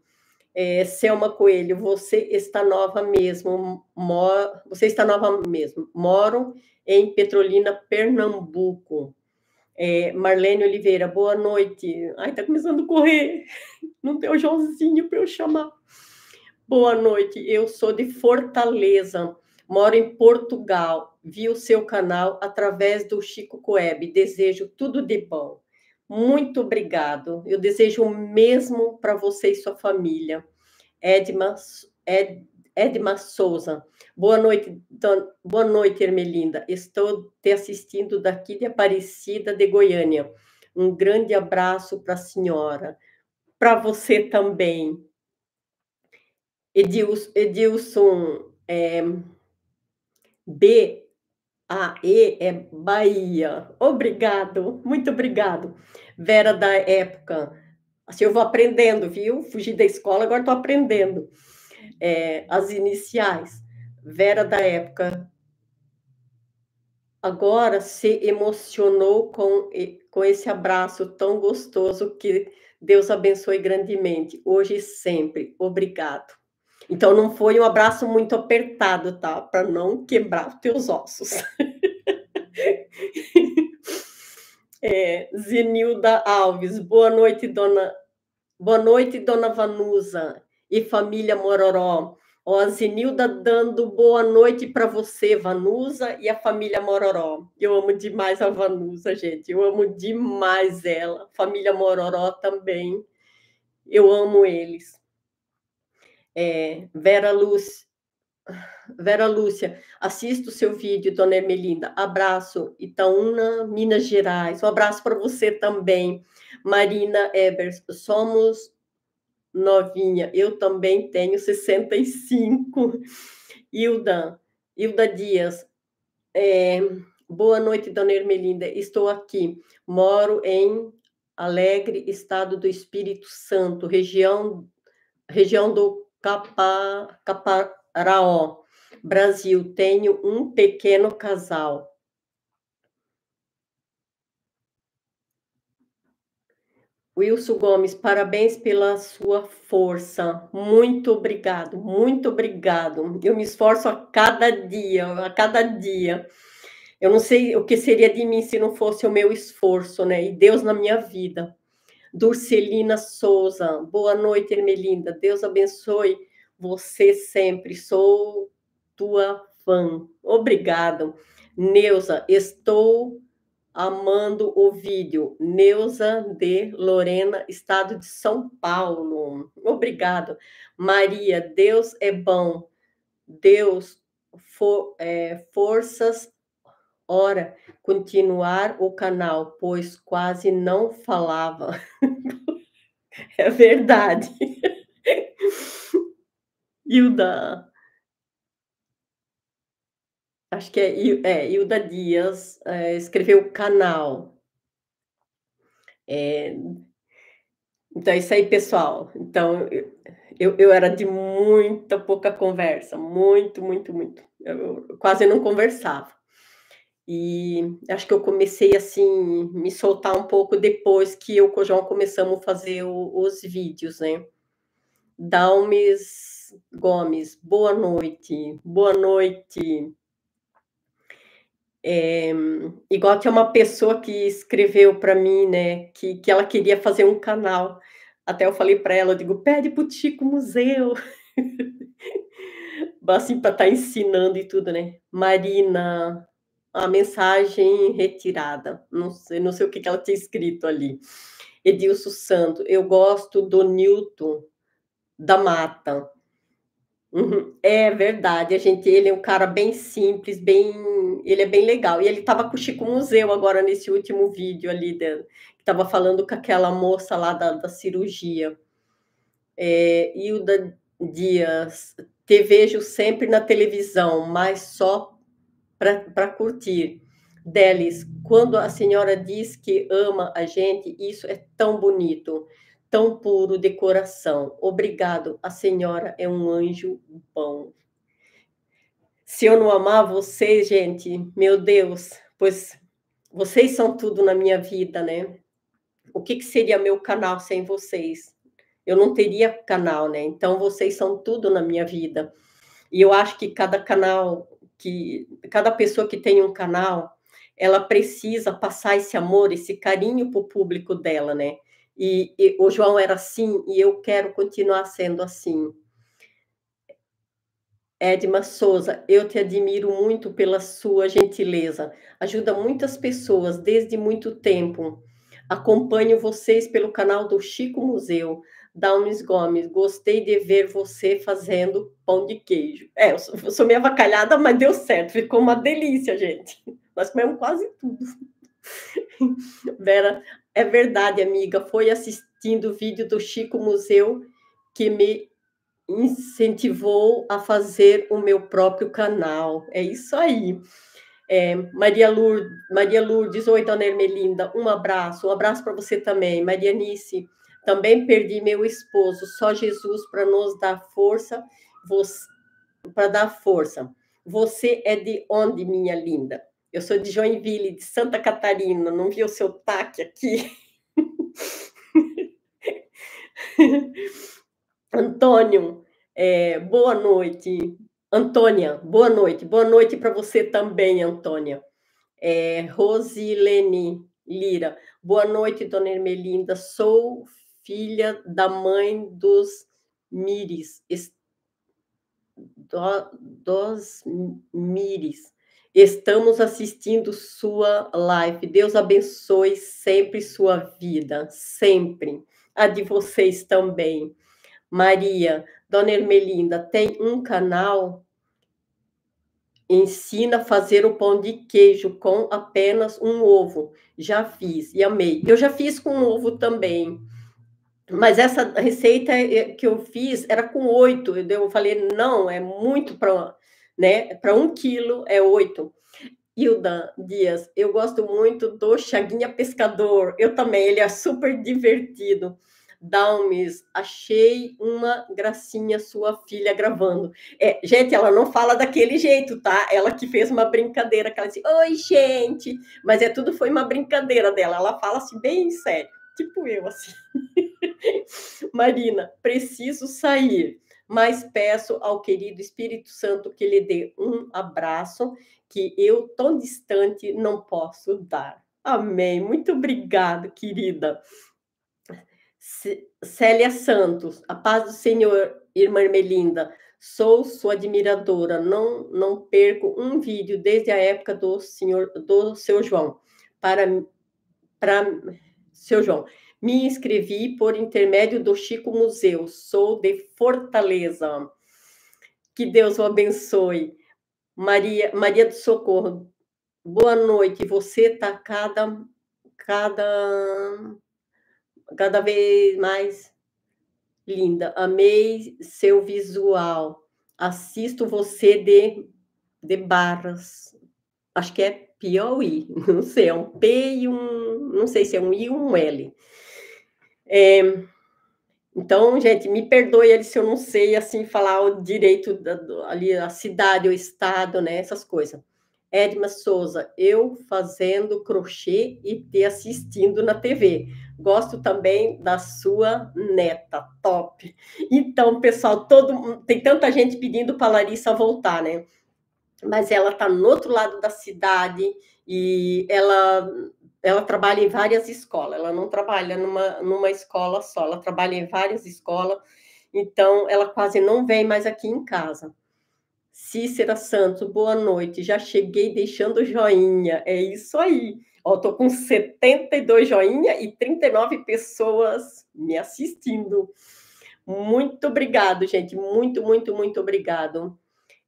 é, Selma Coelho, você está nova mesmo, mor, você está nova mesmo, moro em Petrolina, Pernambuco. É, Marlene Oliveira, boa noite. Ai, tá começando a correr. Não tem o Joãozinho para eu chamar. Boa noite, eu sou de Fortaleza. Moro em Portugal, vi o seu canal através do Chico Coeb. Desejo tudo de bom. Muito obrigado. Eu desejo o mesmo para você e sua família. Edma, Ed, Edma Souza. Boa noite, don, boa noite, Ermelinda. Estou te assistindo daqui de Aparecida de Goiânia. Um grande abraço para a senhora, para você também. Edilson, Edilson é, B a E é Bahia. Obrigado, muito obrigado. Vera da época. Assim, eu vou aprendendo, viu? Fugi da escola, agora estou aprendendo. É, as iniciais. Vera da época. Agora se emocionou com, com esse abraço tão gostoso que Deus abençoe grandemente, hoje e sempre. Obrigado. Então não foi um abraço muito apertado, tá? Para não quebrar os teus ossos. É. é, Zenilda Alves, boa noite, dona. Boa noite, dona Vanusa e família Mororó. Ó, a Zenilda dando boa noite para você, Vanusa, e a família Mororó. Eu amo demais a Vanusa, gente. Eu amo demais ela. Família Mororó também. Eu amo eles é, Vera Luz, Vera Lúcia, assisto o seu vídeo, Dona Ermelinda. Abraço, Itaúna, Minas Gerais. Um abraço para você também, Marina Ebers. Somos novinha, eu também tenho 65. Hilda, Hilda Dias. É, boa noite, Dona Ermelinda. Estou aqui. Moro em Alegre, estado do Espírito Santo, região, região do Capa, Caparaó, Brasil. Tenho um pequeno casal. Wilson Gomes, parabéns pela sua força. Muito obrigado, muito obrigado. Eu me esforço a cada dia, a cada dia. Eu não sei o que seria de mim se não fosse o meu esforço, né? E Deus na minha vida. Durcelina Souza, boa noite, Ermelinda. Deus abençoe você sempre. Sou tua fã. obrigado Neuza, estou amando o vídeo. Neuza de Lorena, estado de São Paulo. Obrigado. Maria, Deus é bom. Deus, for, é, forças Ora, continuar o canal, pois quase não falava. é verdade. Hilda. Acho que é, é Dias é, escreveu canal. É, então, é isso aí, pessoal. Então, eu, eu era de muita pouca conversa, muito, muito, muito. Eu quase não conversava. E acho que eu comecei assim me soltar um pouco depois que eu com o João começamos a fazer o, os vídeos, né? Dalmes Gomes, boa noite, boa noite. É, igual tem uma pessoa que escreveu para mim, né, que, que ela queria fazer um canal. Até eu falei para ela, eu digo, pede pro Tico Museu. assim, para estar tá ensinando e tudo, né? Marina, a mensagem retirada. Não sei, não sei o que, ela tinha escrito ali. Edilson Santo, eu gosto do Newton da Mata. Uhum. É verdade, a gente, ele é um cara bem simples, bem, ele é bem legal. E ele estava com o Chico Museu agora nesse último vídeo ali, estava falando com aquela moça lá da, da cirurgia. É, Hilda Dias, te vejo sempre na televisão, mas só para curtir deles. Quando a senhora diz que ama a gente, isso é tão bonito, tão puro de coração. Obrigado, a senhora é um anjo bom. Se eu não amar vocês, gente, meu Deus, pois vocês são tudo na minha vida, né? O que, que seria meu canal sem vocês? Eu não teria canal, né? Então vocês são tudo na minha vida. E eu acho que cada canal que cada pessoa que tem um canal, ela precisa passar esse amor, esse carinho para o público dela, né? E, e, o João era assim e eu quero continuar sendo assim. Edma Souza, eu te admiro muito pela sua gentileza. Ajuda muitas pessoas desde muito tempo. Acompanho vocês pelo canal do Chico Museu. Dalmes Gomes, gostei de ver você fazendo pão de queijo. É, eu sou, eu sou meio avacalhada, mas deu certo, ficou uma delícia, gente. Nós comemos quase tudo. Vera, é verdade, amiga, foi assistindo o vídeo do Chico Museu que me incentivou a fazer o meu próprio canal. É isso aí. É, Maria, Lourdes, Maria Lourdes, oi, Dona Ermelinda, um abraço, um abraço para você também. Marianice, também perdi meu esposo, só Jesus para nos dar força, para dar força. Você é de onde, minha linda? Eu sou de Joinville, de Santa Catarina. Não vi o seu taque aqui. Antônio, é, boa noite. Antônia, boa noite. Boa noite para você também, Antônia. É, Rosilene Lira, boa noite, dona Ermelinda. Sou filha da mãe dos Mires, do, dos Mires. Estamos assistindo sua live. Deus abençoe sempre sua vida, sempre. A de vocês também. Maria, Dona Ermelinda, tem um canal? Ensina a fazer o pão de queijo com apenas um ovo. Já fiz e amei. Eu já fiz com ovo também mas essa receita eh, que eu fiz era com oito. Eu falei, não, é muito para né, um quilo, é oito. Hilda Dias, eu gosto muito do Chaguinha Pescador. Eu também, ele é super divertido. Dalmes, achei uma gracinha sua filha gravando. É, gente, ela não fala daquele jeito, tá? Ela que fez uma brincadeira, que ela disse, oi, gente! Mas é tudo foi uma brincadeira dela. Ela fala assim, bem sério, tipo eu, assim. Marina, preciso sair, mas peço ao querido Espírito Santo que lhe dê um abraço que eu, tão distante, não posso dar. Amém. Muito obrigada, querida. Célia Santos, a paz do Senhor, irmã Melinda. Sou sua admiradora, não não perco um vídeo desde a época do senhor do seu João. Para para seu João, me inscrevi por intermédio do Chico Museu. Sou de Fortaleza. Que Deus o abençoe. Maria, Maria do Socorro, boa noite. Você está cada, cada, cada vez mais linda. Amei seu visual. Assisto você de, de barras. Acho que é Piauí, não sei, é um P e um. Não sei se é um I ou um L. É, então, gente, me perdoe se eu não sei assim falar o direito da, ali a cidade, o estado, né, essas coisas. Edma Souza, eu fazendo crochê e te assistindo na TV. Gosto também da sua neta, top. Então, pessoal, todo tem tanta gente pedindo para Larissa voltar, né? Mas ela tá no outro lado da cidade e ela ela trabalha em várias escolas, ela não trabalha numa, numa escola só, ela trabalha em várias escolas, então ela quase não vem mais aqui em casa. Cícera Santos, boa noite, já cheguei deixando joinha, é isso aí. Ó, tô com 72 joinha e 39 pessoas me assistindo. Muito obrigado, gente, muito, muito, muito obrigado.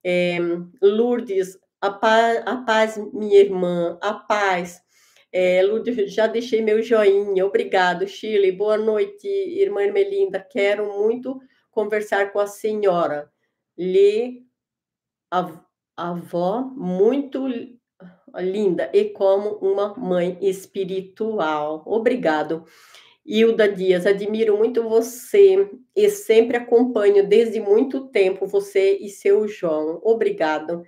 É, Lourdes, a paz, a paz, minha irmã, a paz, é, já deixei meu joinha. Obrigado, Chile. Boa noite, irmã Ermelinda. Quero muito conversar com a senhora. lê a, a avó muito linda e como uma mãe espiritual. Obrigado. Hilda Dias, admiro muito você e sempre acompanho desde muito tempo você e seu João. Obrigado.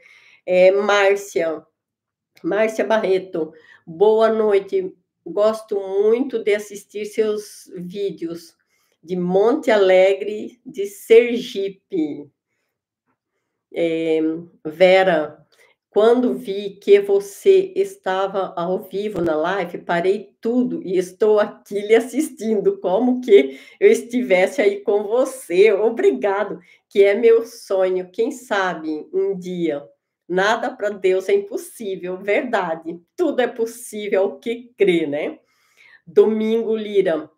É, Márcia, Márcia Barreto, Boa noite. Gosto muito de assistir seus vídeos de Monte Alegre, de Sergipe. É, Vera, quando vi que você estava ao vivo na live, parei tudo e estou aqui lhe assistindo, como que eu estivesse aí com você. Obrigado, que é meu sonho, quem sabe um dia. Nada para Deus é impossível, verdade. Tudo é possível ao é que crê, né? Domingo Lira.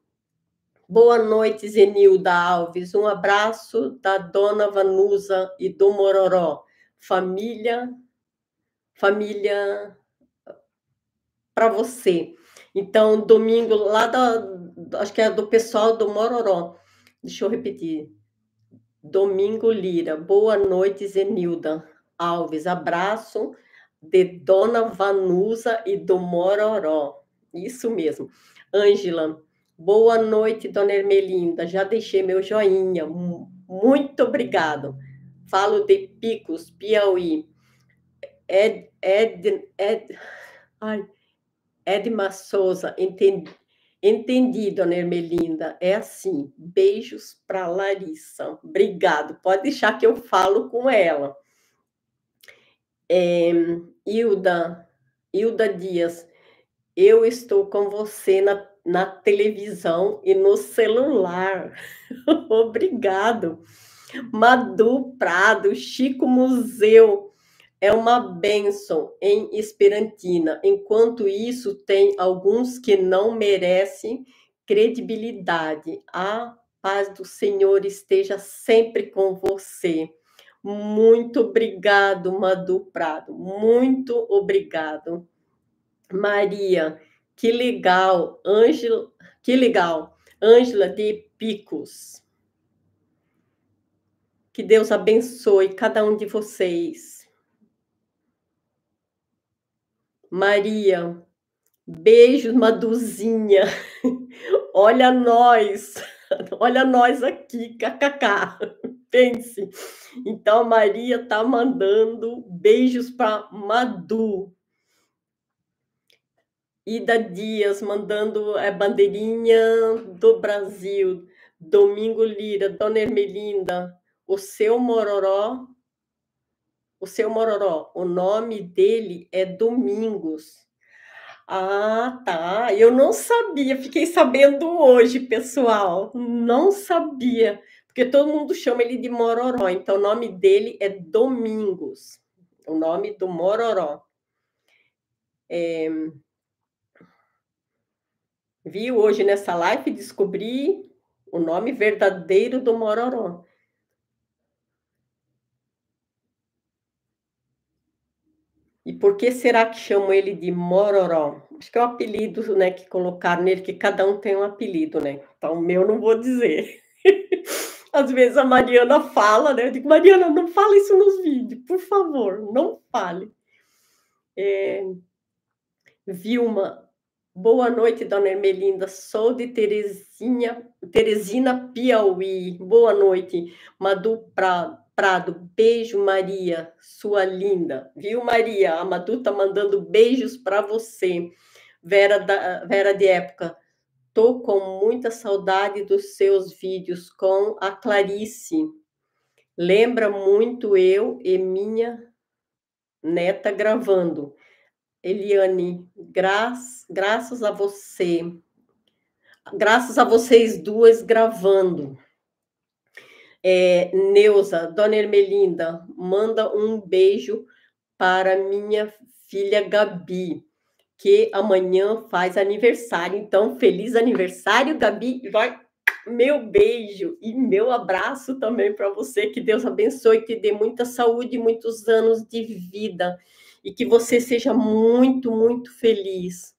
Boa noite, Zenilda Alves. Um abraço da dona Vanusa e do Mororó. Família, família para você. Então, domingo, lá da, acho que é do pessoal do Mororó. Deixa eu repetir. Domingo Lira. Boa noite, Zenilda. Alves. Abraço de Dona Vanusa e do Mororó. Isso mesmo. Ângela, boa noite, Dona Ermelinda. Já deixei meu joinha. Muito obrigado. Falo de Picos, Piauí. Ed, Ed, Ed, ai, Edma Souza, entendi, entendi, Dona Ermelinda. É assim. Beijos para Larissa. Obrigado. Pode deixar que eu falo com ela. É, Hilda, Dias, eu estou com você na, na televisão e no celular. Obrigado. Madu Prado, Chico Museu, é uma benção em Esperantina. Enquanto isso, tem alguns que não merecem credibilidade. A paz do Senhor esteja sempre com você. Muito obrigado, Madu Prado. Muito obrigado. Maria, que legal. Ângela, que legal. Ângela de Picos. Que Deus abençoe cada um de vocês. Maria, beijos, Maduzinha. Olha nós, olha nós aqui, kkk pense. Então, Maria tá mandando beijos para Madu. Ida Dias mandando é, bandeirinha do Brasil. Domingo Lira, Dona Ermelinda, o seu Mororó. O seu Mororó, o nome dele é Domingos. Ah, tá. Eu não sabia, fiquei sabendo hoje, pessoal. Não sabia. Porque todo mundo chama ele de Mororó, então o nome dele é Domingos, o nome do Mororó. É... Vi hoje nessa live descobri o nome verdadeiro do Mororó. E por que será que chamam ele de Mororó? Acho que é um apelido né, que colocaram nele, que cada um tem um apelido, né? Então, o meu não vou dizer às vezes a Mariana fala, né? Eu digo, Mariana, não fale isso nos vídeos, por favor, não fale. É... Vilma, boa noite, dona Ermelinda. Sou de Teresinha, Teresina, Piauí. Boa noite, Madu Prado. Prado, beijo Maria, sua linda. Viu, Maria? A Madu tá mandando beijos para você. Vera, da, Vera de época estou com muita saudade dos seus vídeos com a Clarice. Lembra muito eu e minha neta gravando. Eliane, graças, graças a você. Graças a vocês duas gravando. É, Neuza, Dona Ermelinda, manda um beijo para minha filha Gabi que amanhã faz aniversário. Então, feliz aniversário, Gabi. Vai meu beijo e meu abraço também para você. Que Deus abençoe, que dê muita saúde, e muitos anos de vida e que você seja muito, muito feliz.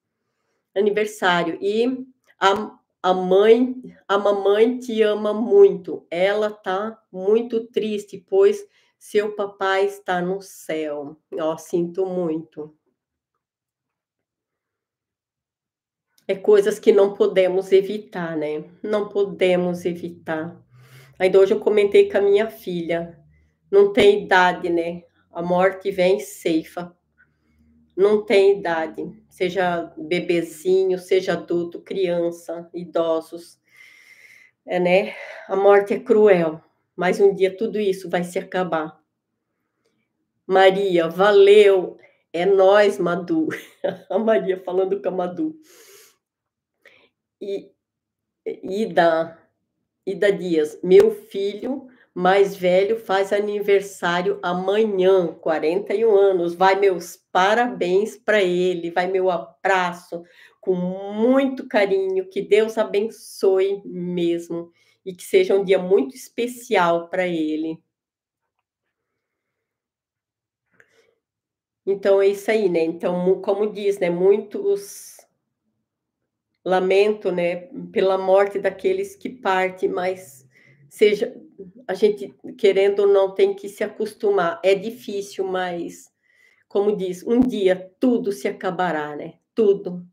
Aniversário. E a, a mãe, a mamãe te ama muito. Ela tá muito triste, pois seu papai está no céu. Ó, sinto muito. é coisas que não podemos evitar, né? Não podemos evitar. Ainda hoje eu comentei com a minha filha, não tem idade, né? A morte vem ceifa. Não tem idade, seja bebezinho, seja adulto, criança, idosos. É, né? A morte é cruel, mas um dia tudo isso vai se acabar. Maria, valeu. É nós, Madu. A Maria falando com a Madu e, Ida, Ida Dias, meu filho mais velho faz aniversário amanhã, 41 anos. Vai meus parabéns para ele, vai meu abraço com muito carinho. Que Deus abençoe mesmo e que seja um dia muito especial para ele. Então é isso aí, né? Então, como diz, né, muitos lamento, né, pela morte daqueles que partem, mas seja a gente querendo ou não tem que se acostumar. É difícil, mas como diz, um dia tudo se acabará, né? Tudo.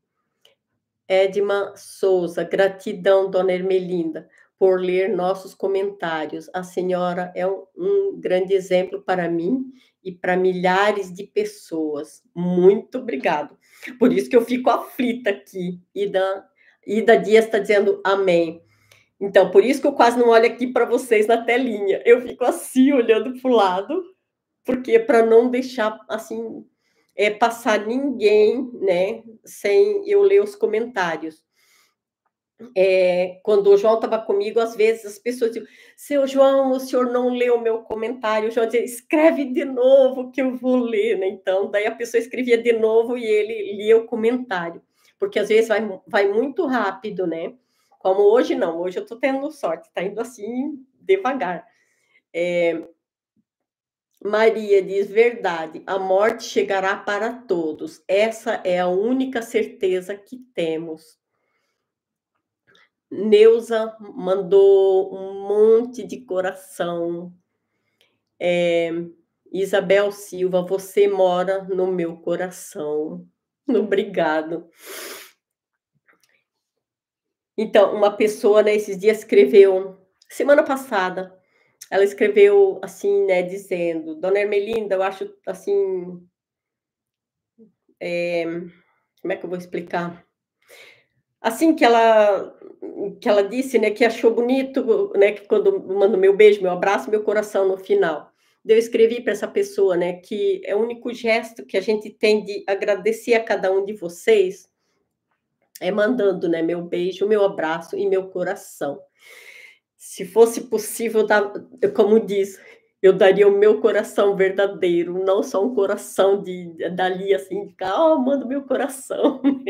Edma Souza, gratidão, dona Ermelinda, por ler nossos comentários. A senhora é um, um grande exemplo para mim e para milhares de pessoas. Muito obrigado. Por isso que eu fico aflita aqui. Ida, Ida Dias está dizendo amém. Então, por isso que eu quase não olho aqui para vocês na telinha. Eu fico assim, olhando para o lado, porque para não deixar, assim, é, passar ninguém, né, sem eu ler os comentários é, quando o João estava comigo, às vezes as pessoas diziam: Seu João, o senhor não leu o meu comentário. O João dizia: Escreve de novo que eu vou ler. Né? Então, daí a pessoa escrevia de novo e ele lia o comentário, porque às vezes vai, vai muito rápido, né? Como hoje não, hoje eu estou tendo sorte, está indo assim devagar. É, Maria diz: Verdade, a morte chegará para todos. Essa é a única certeza que temos. Neuza mandou um monte de coração. É, Isabel Silva, você mora no meu coração. Obrigado. Então, uma pessoa, né, esses dias escreveu, semana passada, ela escreveu assim, né, dizendo, Dona Ermelinda, eu acho, assim, é, como é que eu vou explicar? Assim que ela que ela disse, né, que achou bonito, né, que quando mando meu beijo, meu abraço, meu coração no final. Eu escrevi para essa pessoa, né, que é o único gesto que a gente tem de agradecer a cada um de vocês é mandando, né, meu beijo, meu abraço e meu coração. Se fosse possível, como diz, eu daria o meu coração verdadeiro, não só um coração de dali assim, de cá, oh, ah, mando meu coração.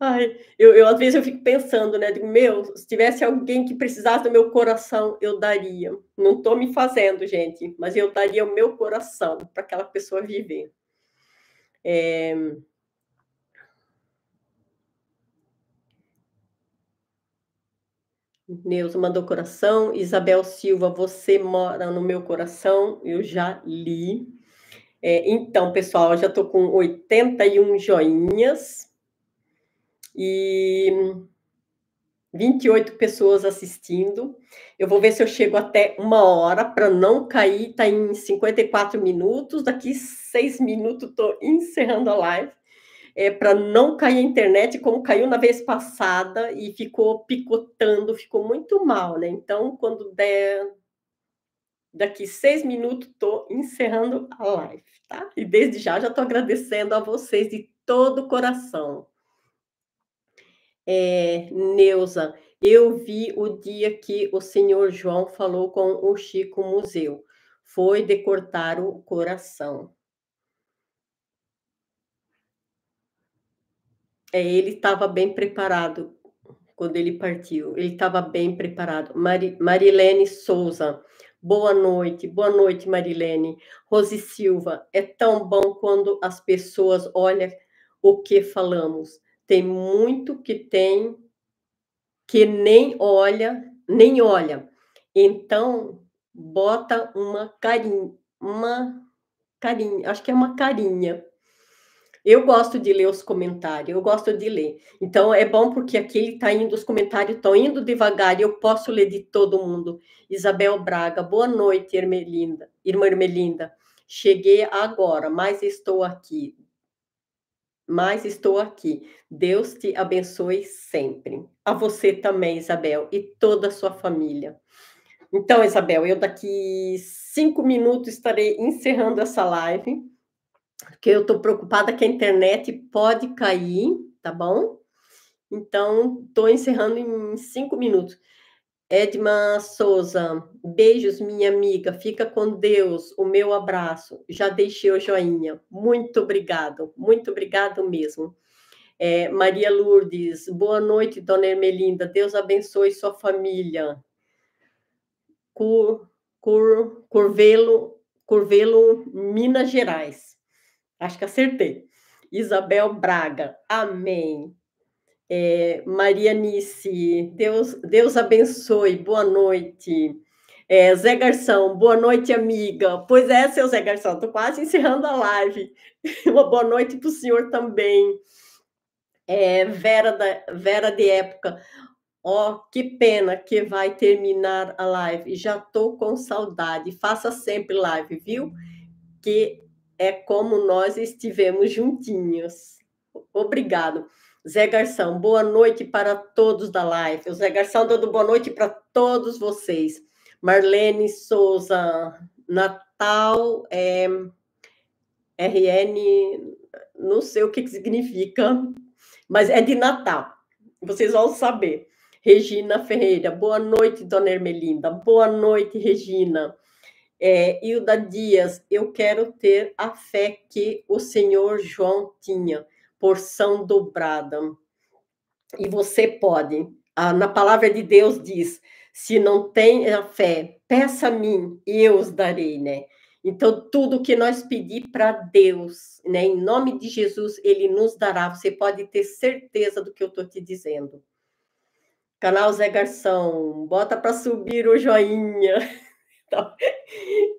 Ai, eu, eu às vezes eu fico pensando, né? Digo, meu, se tivesse alguém que precisasse do meu coração, eu daria. Não estou me fazendo, gente, mas eu daria o meu coração para aquela pessoa viver. É... Neuza mandou coração. Isabel Silva, você mora no meu coração. Eu já li. É, então, pessoal, eu já estou com 81 joinhas e 28 pessoas assistindo. Eu vou ver se eu chego até uma hora para não cair. Está em 54 minutos. Daqui seis minutos estou encerrando a live. É, para não cair a internet, como caiu na vez passada e ficou picotando, ficou muito mal, né? Então, quando der daqui seis minutos, estou encerrando a live, tá? E desde já já estou agradecendo a vocês de todo o coração é, Neuza, eu vi o dia que o senhor João falou com o Chico Museu. Foi de cortar o coração. É, ele estava bem preparado quando ele partiu. Ele estava bem preparado. Mari, Marilene Souza, boa noite. Boa noite, Marilene. Rose Silva, é tão bom quando as pessoas olham o que falamos tem muito que tem que nem olha, nem olha. Então, bota uma carinha, uma carinha, acho que é uma carinha. Eu gosto de ler os comentários, eu gosto de ler. Então é bom porque aqui ele tá indo, os comentários estão indo devagar e eu posso ler de todo mundo. Isabel Braga, boa noite, Ermelinda, irmã Ermelinda. Cheguei agora, mas estou aqui mas estou aqui. Deus te abençoe sempre. A você também, Isabel, e toda a sua família. Então, Isabel, eu daqui cinco minutos estarei encerrando essa live, porque eu estou preocupada que a internet pode cair, tá bom? Então, estou encerrando em cinco minutos. Edma Souza, beijos, minha amiga. Fica com Deus. O meu abraço. Já deixei o joinha. Muito obrigado. Muito obrigado mesmo. É, Maria Lourdes, boa noite, dona Ermelinda. Deus abençoe sua família. Cur, cur, curvelo, Curvelo, Minas Gerais. Acho que acertei. Isabel Braga, amém é, Marianice, Deus, Deus abençoe, boa noite. É, Zé Garção, boa noite, amiga. Pois é, seu Zé Garção, estou quase encerrando a live. Uma boa noite para o senhor também. É, Vera, da, Vera de Época, ó, oh, que pena que vai terminar a live. Já estou com saudade. Faça sempre live, viu? Que é como nós estivemos juntinhos. Obrigado. Zé Garção, boa noite para todos da live. O Zé Garção dando boa noite para todos vocês. Marlene Souza, Natal, é, RN, não sei o que, que significa, mas é de Natal. Vocês vão saber. Regina Ferreira, boa noite, dona Ermelinda. Boa noite, Regina. É, Hilda Dias, eu quero ter a fé que o senhor João tinha porção dobrada. E você pode. Ah, na palavra de Deus diz: se não tem a fé, peça a mim e eu os darei, né? Então, tudo que nós pedir para Deus, né, em nome de Jesus, Ele nos dará. Você pode ter certeza do que eu estou te dizendo. Canal Zé Garção, bota para subir o joinha. Então,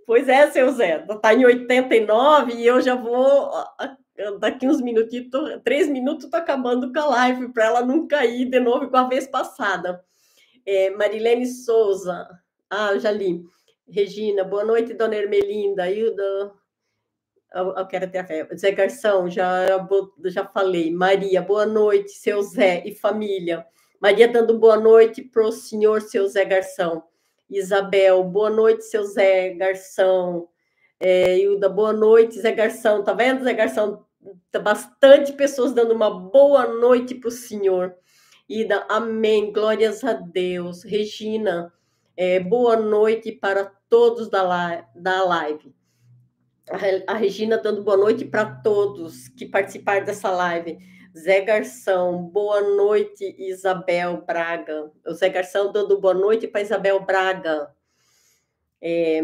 pois é, seu Zé, tá em 89 e eu já vou daqui uns minutinhos, três minutos, tô acabando com a live, para ela não cair de novo com a vez passada. É, Marilene Souza, ah, já li. Regina, boa noite, dona Ermelinda. Hilda, eu, eu quero ter a fé. Zé Garção, já, já falei. Maria, boa noite, seu Zé e família. Maria dando boa noite para o senhor, seu Zé Garção. Isabel, boa noite, seu Zé Garção. É, Hilda, boa noite, Zé Garção. Tá vendo, Zé Garção? Tá bastante pessoas dando uma boa noite para o Senhor. Ida, amém, glórias a Deus. Regina, é, boa noite para todos da, da live. A, a Regina dando boa noite para todos que participaram dessa live. Zé Garção, boa noite, Isabel Braga. O Zé Garção dando boa noite para Isabel Braga. É,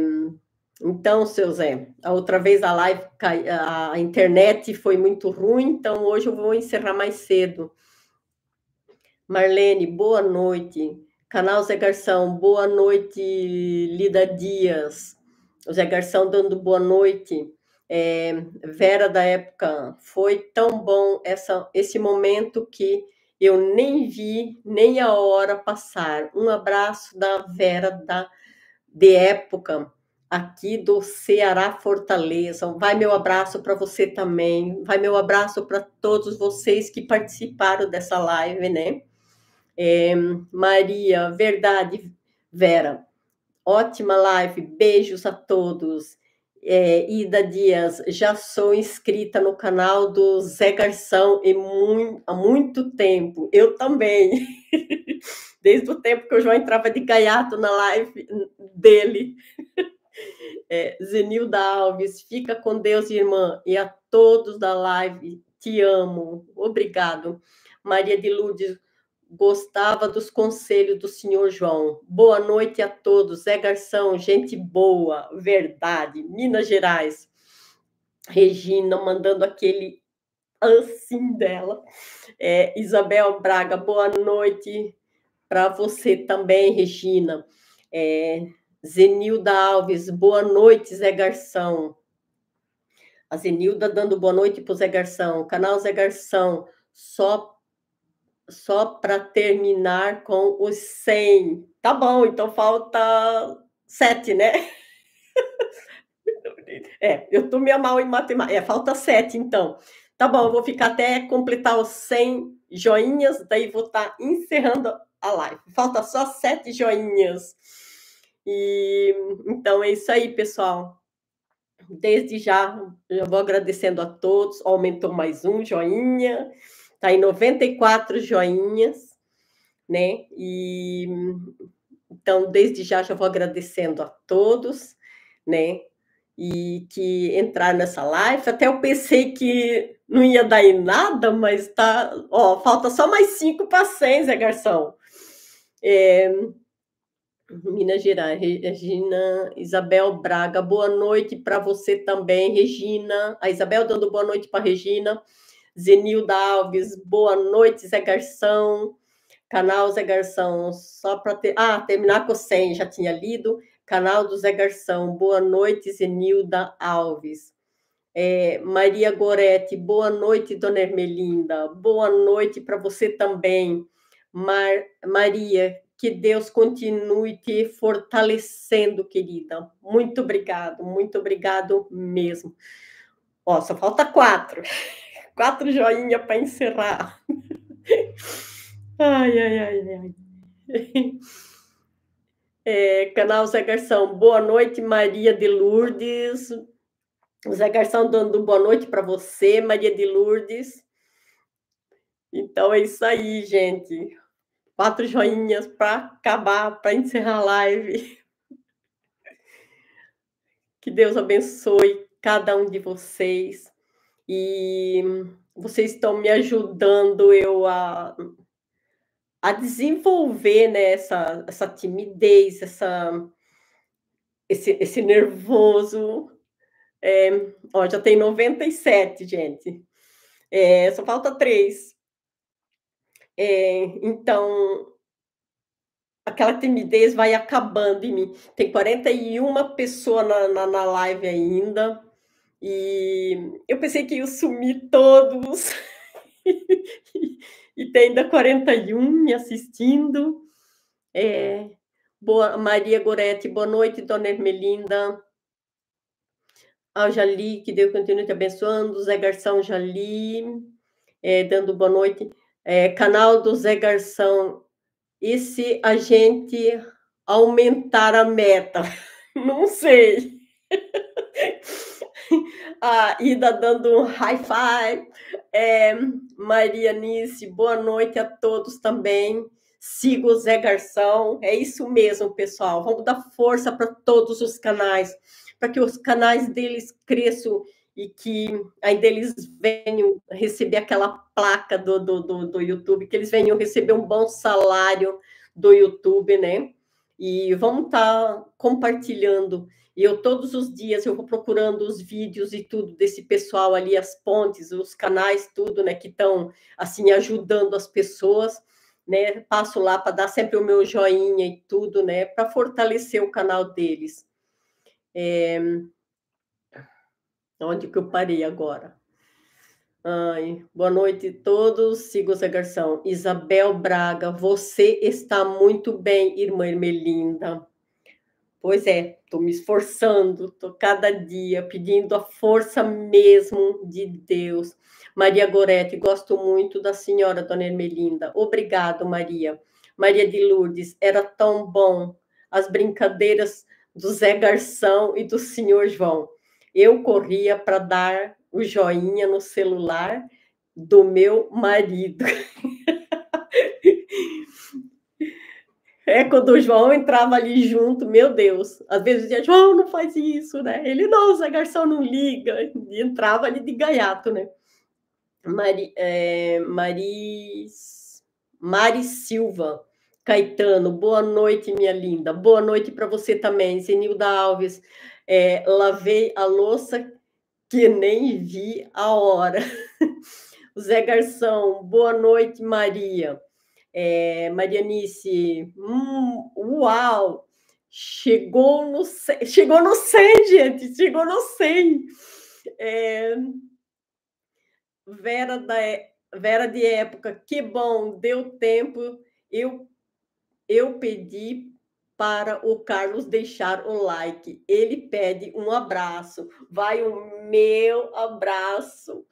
então, seu Zé, a outra vez a live, a internet foi muito ruim, então hoje eu vou encerrar mais cedo. Marlene, boa noite. Canal Zé Garção, boa noite, Lida Dias. O Zé Garção dando boa noite. É, Vera da época, foi tão bom essa, esse momento que eu nem vi, nem a hora passar. Um abraço da Vera da, de época aqui do Ceará Fortaleza. Vai meu abraço para você também. Vai meu abraço para todos vocês que participaram dessa live, né? É, Maria, verdade, Vera. Ótima live, beijos a todos. É, Ida Dias, já sou inscrita no canal do Zé Garção e muito, há muito tempo. Eu também. Desde o tempo que o João entrava de gaiato na live dele. É, Zenilda Alves, fica com Deus, irmã, e a todos da live, te amo, obrigado. Maria de Lourdes, gostava dos conselhos do senhor João. Boa noite a todos, Zé Garção, gente boa, verdade, Minas Gerais. Regina, mandando aquele assim dela. É, Isabel Braga, boa noite para você também, Regina. É, Zenilda Alves, boa noite, Zé Garção. A Zenilda dando boa noite para o Zé Garção. Canal Zé Garção, só, só para terminar com os 100. Tá bom, então falta 7, né? É, eu tô meio mal em matemática. É, falta 7, então. Tá bom, eu vou ficar até completar os 100 joinhas, daí vou estar tá encerrando a live. Falta só 7 joinhas. E então é isso aí, pessoal. Desde já, já vou agradecendo a todos. Aumentou mais um joinha, tá em 94 joinhas, né? E então, desde já, já vou agradecendo a todos, né? E que entrar nessa live. Até eu pensei que não ia dar em nada, mas tá. Ó, falta só mais cinco para 100, Zé Garção. É, Minas Gerais, Regina Isabel Braga, boa noite para você também, Regina. A Isabel dando boa noite para Regina. Zenilda Alves, boa noite, Zé Garção. Canal Zé Garção, só para ter... ah, terminar com 100, já tinha lido. Canal do Zé Garção, boa noite, Zenilda Alves. É, Maria Goretti, boa noite, Dona Ermelinda. Boa noite para você também. Mar... Maria, que Deus continue te fortalecendo, querida. Muito obrigado, muito obrigado mesmo. Ó, só falta quatro. Quatro joinha para encerrar. Ai, ai, ai, ai. É, canal Zé Garção, boa noite, Maria de Lourdes. Zé Garção dando boa noite para você, Maria de Lourdes. Então é isso aí, gente quatro joinhas para acabar, para encerrar a live. Que Deus abençoe cada um de vocês e vocês estão me ajudando eu a, a desenvolver né, essa, essa timidez, essa, esse, esse nervoso. É, ó, já tem 97, gente. É, só falta três. É, então, aquela timidez vai acabando em mim. Tem 41 pessoas na, na, na live ainda. E eu pensei que ia sumir todos. e tem ainda 41 me assistindo. É, boa, Maria Goretti, boa noite, Dona Ermelinda. Ao Jali, que Deus continue te abençoando. Zé Garção Jali, é, dando boa noite é, canal do Zé Garção, e se a gente aumentar a meta? Não sei. a Ida dando um high five, É, Maria Nice, boa noite a todos também. Sigo o Zé Garção. É isso mesmo, pessoal. Vamos dar força para todos os canais, para que os canais deles cresçam e que ainda eles venham receber aquela placa do, do, do, do YouTube, que eles venham receber um bom salário do YouTube, né? E vamos estar tá compartilhando. E eu todos os dias eu vou procurando os vídeos e tudo desse pessoal ali, as pontes, os canais, tudo, né? Que estão assim ajudando as pessoas, né? Passo lá para dar sempre o meu joinha e tudo, né? Para fortalecer o canal deles. É... Onde que eu parei agora? Ai, boa noite a todos. Sigo Zé garção. Isabel Braga, você está muito bem, irmã Ermelinda. Pois é, estou me esforçando, estou cada dia pedindo a força mesmo de Deus. Maria Goretti, gosto muito da senhora, dona Ermelinda. Obrigado, Maria. Maria de Lourdes, era tão bom as brincadeiras do Zé Garção e do senhor João eu corria para dar o joinha no celular do meu marido. É quando o João entrava ali junto, meu Deus. Às vezes dizia, João, não faz isso, né? Ele, não, Zé Garção não liga. E entrava ali de gaiato, né? Mari, é, Maris, Mari Silva, Caetano, boa noite, minha linda. Boa noite para você também, Zenilda Alves é, lavei a louça que nem vi a hora. O Zé Garção, boa noite, Maria. É, Marianice, hum, uau! Chegou no, 100, chegou no 100, gente, chegou no 100. É, Vera, da, Vera de época, que bom, deu tempo. Eu, eu pedi para o Carlos deixar o like. Ele pede um abraço. Vai o meu abraço.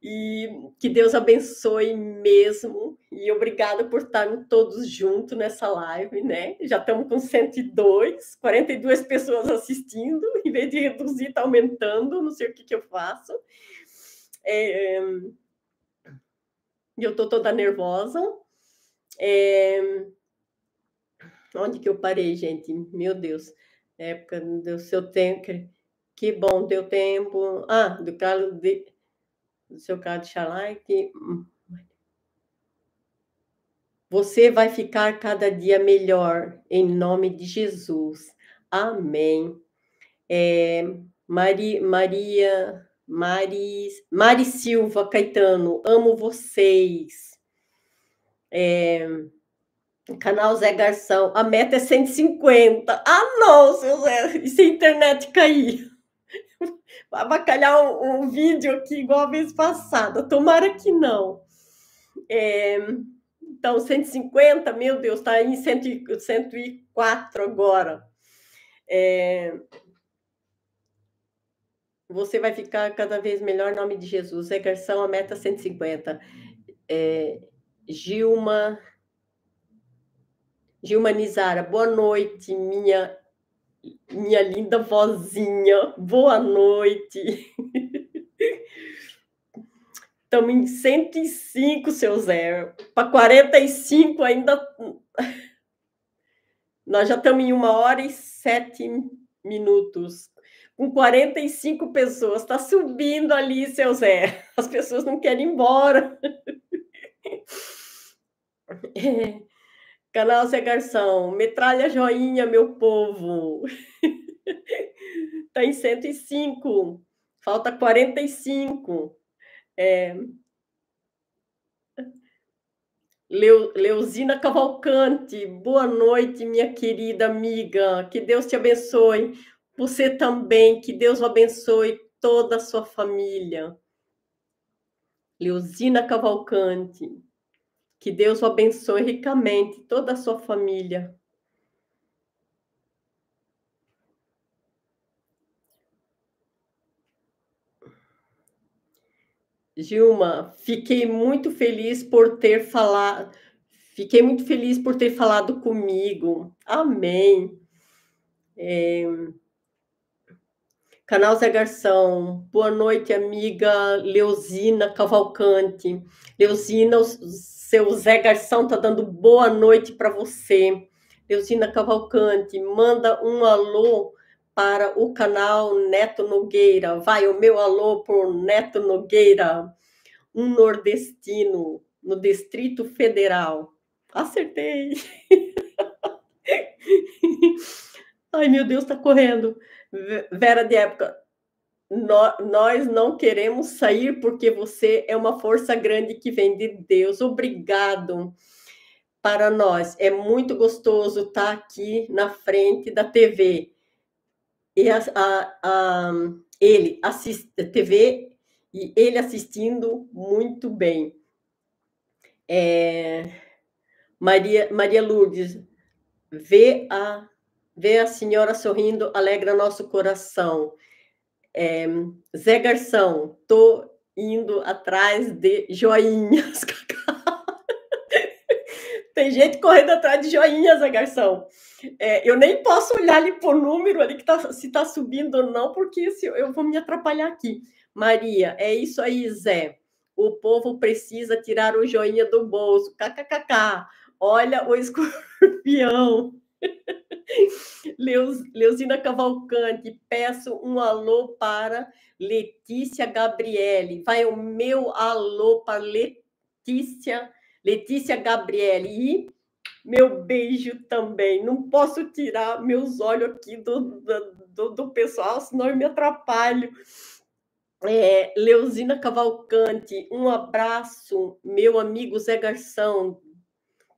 E que Deus abençoe mesmo. E obrigada por estarmos todos juntos nessa live, né? Já estamos com 102, 42 pessoas assistindo. Em vez de reduzir, está aumentando. Não sei o que, que eu faço. É... é eu estou toda nervosa. É... Onde que eu parei, gente? Meu Deus. Época do seu tempo. Que bom, teu tempo. Ah, do Carlos de. Do seu Carlos Chalai, que. Hum, você vai ficar cada dia melhor, em nome de Jesus. Amém. É, Mari, Maria, Mari, Mari Silva, Caetano, amo vocês. É, Canal Zé Garção, a meta é 150. Ah, não, seu Zé, e se a internet cair? Vai abacalhar um, um, vídeo aqui igual a vez passada. Tomara que não. É, então, 150, meu Deus, está em 100, 104 agora. É, você vai ficar cada vez melhor nome de Jesus. Zé Garção, a meta 150. É, é, Gilma Gilma Nizara, boa noite, minha minha linda vozinha. Boa noite. Estamos em 105, seu Zé. Para 45 ainda. Nós já estamos em uma hora e sete minutos. Com 45 pessoas. Está subindo ali, seu Zé. As pessoas não querem ir embora. É. Canal Zé Garção, metralha joinha, meu povo. tá em 105, falta 45. É... Leu, Leuzina Cavalcante, boa noite, minha querida amiga. Que Deus te abençoe. Você também, que Deus abençoe toda a sua família. Leuzina Cavalcante. Que Deus o abençoe ricamente, toda a sua família. Gilma, fiquei muito feliz por ter falado. Fiquei muito feliz por ter falado comigo. Amém. É... Canal Zé Garção, boa noite, amiga Leuzina Cavalcante. Leuzina, o seu Zé Garção tá dando boa noite para você. Leuzina Cavalcante, manda um alô para o canal Neto Nogueira. Vai o meu alô por Neto Nogueira, um nordestino no Distrito Federal. Acertei. Ai, meu Deus, tá correndo. Vera de época, nós não queremos sair porque você é uma força grande que vem de Deus. Obrigado para nós. É muito gostoso estar aqui na frente da TV. E a, a, a, ele assiste TV e ele assistindo muito bem. É, Maria, Maria Lourdes, vê a Ver a senhora sorrindo alegra nosso coração. É, Zé Garção, tô indo atrás de joinhas. Tem gente correndo atrás de joinhas, Zé Garção. É, eu nem posso olhar ali por número ali que tá, se está subindo ou não, porque se, eu vou me atrapalhar aqui. Maria, é isso aí, Zé. O povo precisa tirar o joinha do bolso. KKKK. Olha o escorpião. Leus, Leusina Cavalcante, peço um alô para Letícia Gabriele. Vai o meu alô para Letícia, Letícia Gabriele e meu beijo também. Não posso tirar meus olhos aqui do, do, do pessoal, senão eu me atrapalho. É, Leusina Cavalcante, um abraço, meu amigo Zé Garção.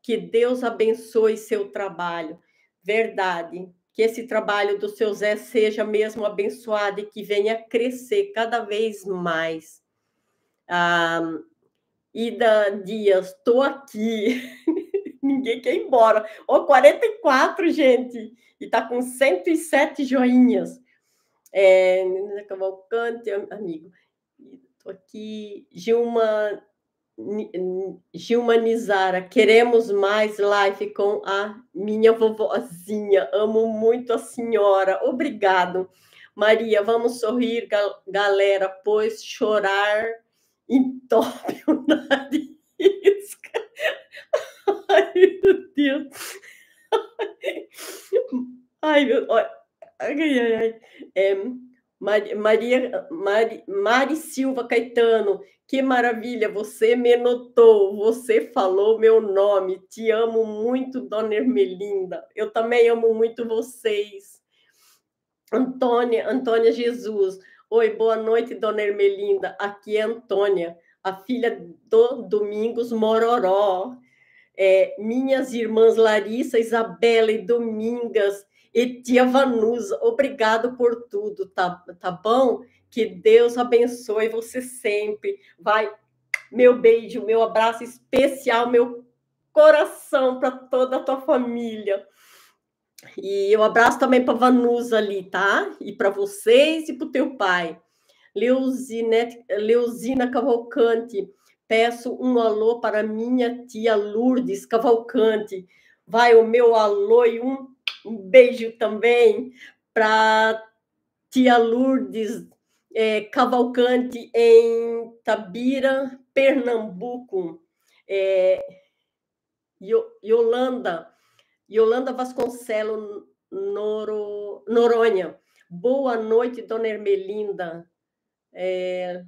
Que Deus abençoe seu trabalho verdade. Que esse trabalho do seu Zé seja mesmo abençoado e que venha crescer cada vez mais. Ah, Ida Dias, estou aqui. Ninguém quer ir embora. Ô, oh, 44, gente! E está com 107 joinhas. É, Cavalcante, amigo. Estou aqui. Gilma Gilmanizara, queremos mais live com a minha vovozinha. Amo muito a senhora. Obrigado. Maria, vamos sorrir, galera, pois chorar entope o nariz. Ai, meu Deus. Ai, meu... Ai, ai, ai. É... Maria, Maria Mari, Mari, Silva Caetano, que maravilha, você me notou, você falou meu nome, te amo muito, Dona Ermelinda, eu também amo muito vocês. Antônia, Antônia Jesus, oi, boa noite, Dona Ermelinda, aqui é Antônia, a filha do Domingos Mororó. É, minhas irmãs Larissa, Isabela e Domingas, e tia Vanusa, obrigado por tudo, tá, tá bom? Que Deus abençoe você sempre. Vai, meu beijo, meu abraço especial, meu coração para toda a tua família. E eu abraço também para Vanusa ali, tá? E para vocês e para o teu pai. Leuzinete, Leuzina Cavalcante, peço um alô para minha tia Lourdes Cavalcante. Vai o meu alô e um um beijo também para tia Lourdes é, Cavalcante em Tabira, Pernambuco. É, Yolanda, Yolanda Vasconcelo Noro, Noronha. Boa noite, dona Ermelinda. É,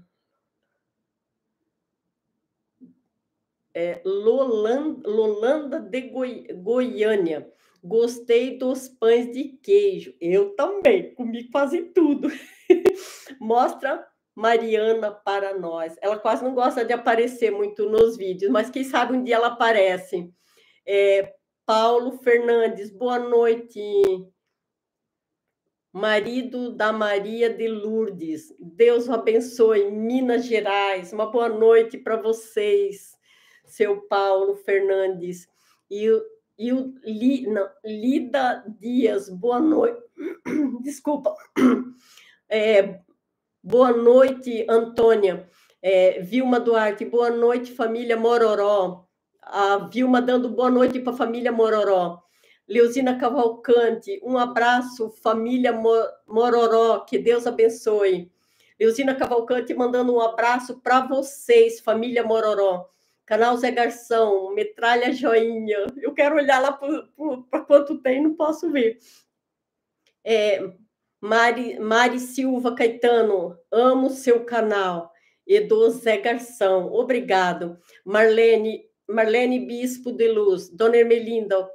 é, Lolanda, Lolanda de Goi, Goiânia. Gostei dos pães de queijo. Eu também. comi quase tudo. Mostra Mariana para nós. Ela quase não gosta de aparecer muito nos vídeos, mas quem sabe um dia ela aparece. É, Paulo Fernandes, boa noite. Marido da Maria de Lourdes. Deus o abençoe. Minas Gerais, uma boa noite para vocês, seu Paulo Fernandes. E Lida Dias, boa noite. Desculpa. É, boa noite, Antônia. É, Vilma Duarte, boa noite, família Mororó. A Vilma dando boa noite para a família Mororó. Leuzina Cavalcante, um abraço, família Mororó, que Deus abençoe. Leuzina Cavalcante mandando um abraço para vocês, família Mororó canal Zé Garção, Metralha Joinha. Eu quero olhar lá para quanto tem, não posso ver. É, Mari, Mari Silva Caetano, amo seu canal. Edu Zé Garção, obrigado. Marlene, Marlene Bispo de Luz, Dona Ermelinda,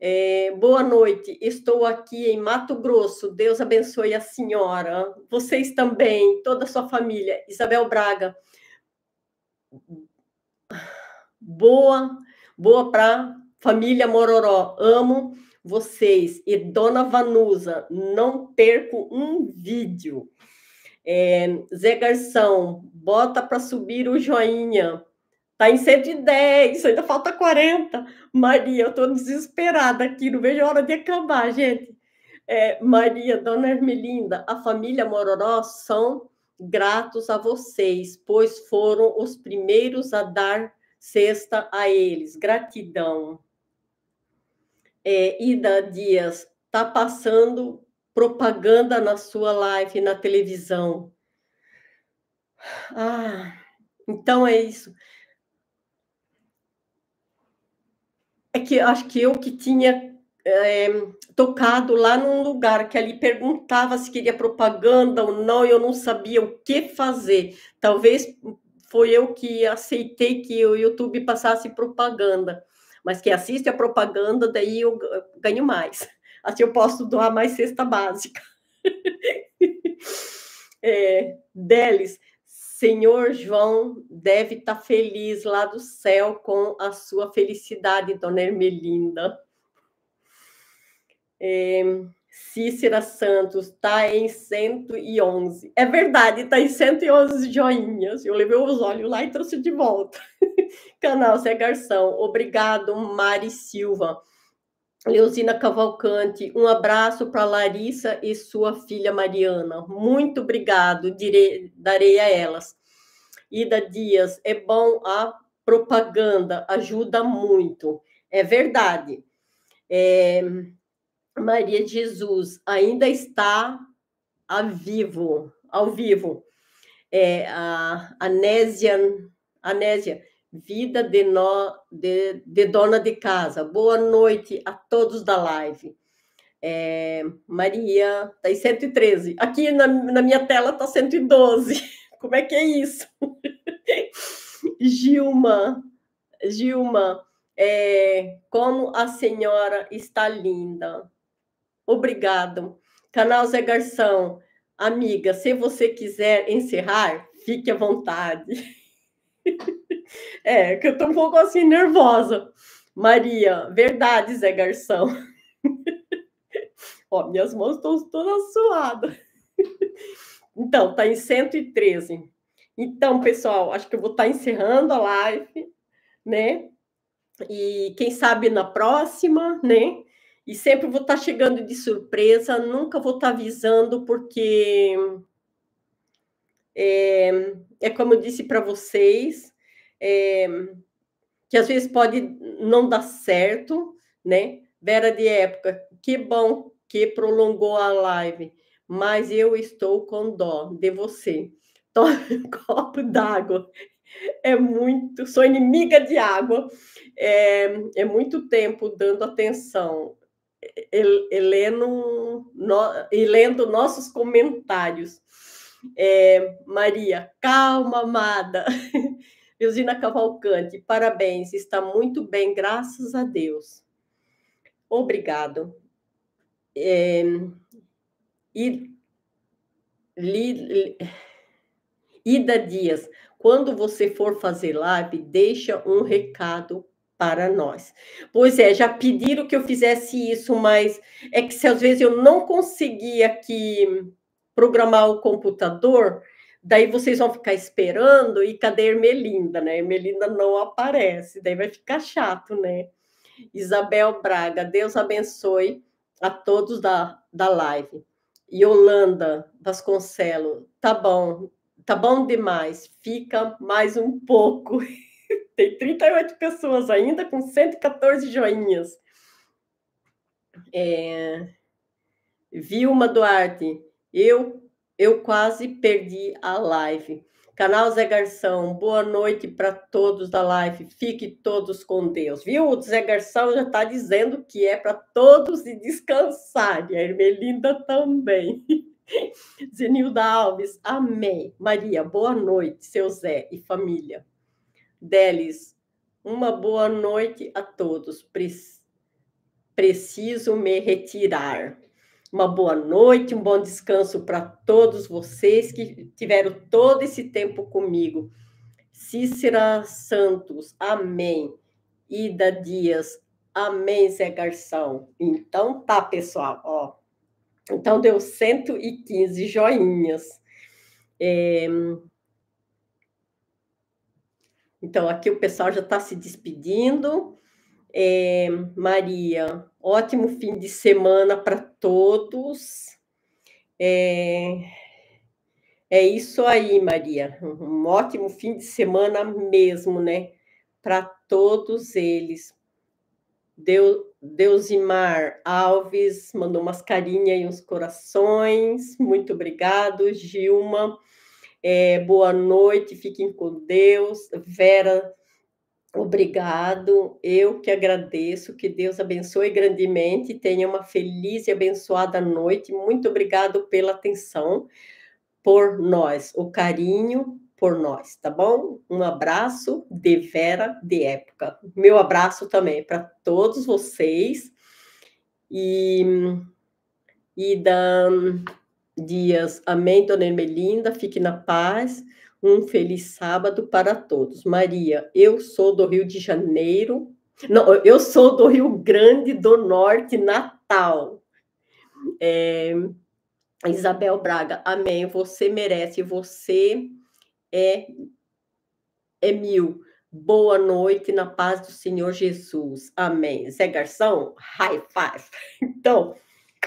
é, boa noite, estou aqui em Mato Grosso, Deus abençoe a senhora, vocês também, toda a sua família. Isabel Braga, boa, boa para família Mororó. Amo vocês. E Dona Vanusa, não perco um vídeo. É, Zé Garção, bota para subir o joinha. Tá em 110, ainda falta 40. Maria, eu tô desesperada aqui, não vejo a hora de acabar, gente. É, Maria, Dona Ermelinda, a família Mororó são gratos a vocês, pois foram os primeiros a dar Sexta a eles, gratidão. É, Ida Dias, tá passando propaganda na sua live, na televisão. Ah, então é isso. É que acho que eu que tinha é, tocado lá num lugar que ali perguntava se queria propaganda ou não, e eu não sabia o que fazer. Talvez foi eu que aceitei que o YouTube passasse propaganda. Mas quem assiste a propaganda, daí eu ganho mais. Assim eu posso doar mais cesta básica. é, Delis, Senhor João deve estar tá feliz lá do céu com a sua felicidade, Dona Ermelinda. É, Cícera Santos, tá em 111. É verdade, tá em 111 joinhas. Eu levei os olhos lá e trouxe de volta. Canal Cé Garção. Obrigado, Mari Silva. Leuzina Cavalcante, um abraço para Larissa e sua filha Mariana. Muito obrigado, Direi darei a elas. Ida Dias, é bom a propaganda, ajuda muito. É verdade. É... Maria de Jesus ainda está a vivo, ao vivo. É, a Anésia, Anésia, vida de, no, de, de, dona de casa. Boa noite a todos da live. É, Maria, está em 113. Aqui na, na minha tela está 112. Como é que é isso? Gilma, Gilma, é, como a senhora está linda. Obrigado. Canal Zé Garção, amiga, se você quiser encerrar, fique à vontade. é, que eu tô um pouco assim nervosa. Maria, verdade, Zé Garção. Ó, minhas mãos estão todas suadas. então, tá em 113. Então, pessoal, acho que eu vou estar tá encerrando a live, né? E quem sabe na próxima, né? e sempre vou estar tá chegando de surpresa, nunca vou estar tá avisando, porque é, é como eu disse para vocês, é, que às vezes pode não dar certo, né? Vera de época, que bom que prolongou a live, mas eu estou com dó de você. Tome um copo d'água. É muito, sou inimiga de água. É, é muito tempo dando atenção e, lendo, no, e lendo nossos comentários. É, Maria, calma, amada. Virgina Cavalcante, parabéns, está muito bem, graças a Deus. Obrigado. É, e, li, li, Ida Dias, quando você for fazer live, deixa um recado para nós. Pois é, já pediram que eu fizesse isso, mas é que se às vezes eu não conseguia aqui programar o computador, daí vocês vão ficar esperando e cadê a Ermelinda, né? A Ermelinda não aparece, daí vai ficar chato, né? Isabel Braga, Deus abençoe a todos da, da live. Yolanda Vasconcelo, tá bom, tá bom demais, fica mais um pouco. tem 38 pessoas ainda com 114 joinhas. É... Vilma Duarte, eu, eu quase perdi a live. Canal Zé Garção, boa noite para todos da live. Fique todos com Deus. Viu? O Zé Garção já está dizendo que é para todos e descansar. E a Ermelinda também. Zenilda Alves, amém. Maria, boa noite, seu Zé e família deles. Uma boa noite a todos. Pre preciso me retirar. Uma boa noite, um bom descanso para todos vocês que tiveram todo esse tempo comigo. Cícera Santos, amém. Ida Dias, amém, Zé Garção. Então tá, pessoal, ó. Então deu 115 joinhas. É, então, aqui o pessoal já está se despedindo. É, Maria, ótimo fim de semana para todos. É, é isso aí, Maria. Um ótimo fim de semana mesmo, né? Para todos eles. Deus, Deusimar Alves mandou umas carinhas e uns corações. Muito obrigado, Gilma. É, boa noite, fiquem com Deus. Vera, obrigado. Eu que agradeço, que Deus abençoe grandemente. Tenha uma feliz e abençoada noite. Muito obrigado pela atenção por nós, o carinho por nós, tá bom? Um abraço de Vera de época. Meu abraço também para todos vocês. E e da dias. Amém, Dona Ermelinda. Fique na paz. Um feliz sábado para todos. Maria, eu sou do Rio de Janeiro. Não, eu sou do Rio Grande do Norte, Natal. É, Isabel Braga, amém. Você merece, você é, é mil. Boa noite na paz do Senhor Jesus. Amém. Zé Garção, high five. Então,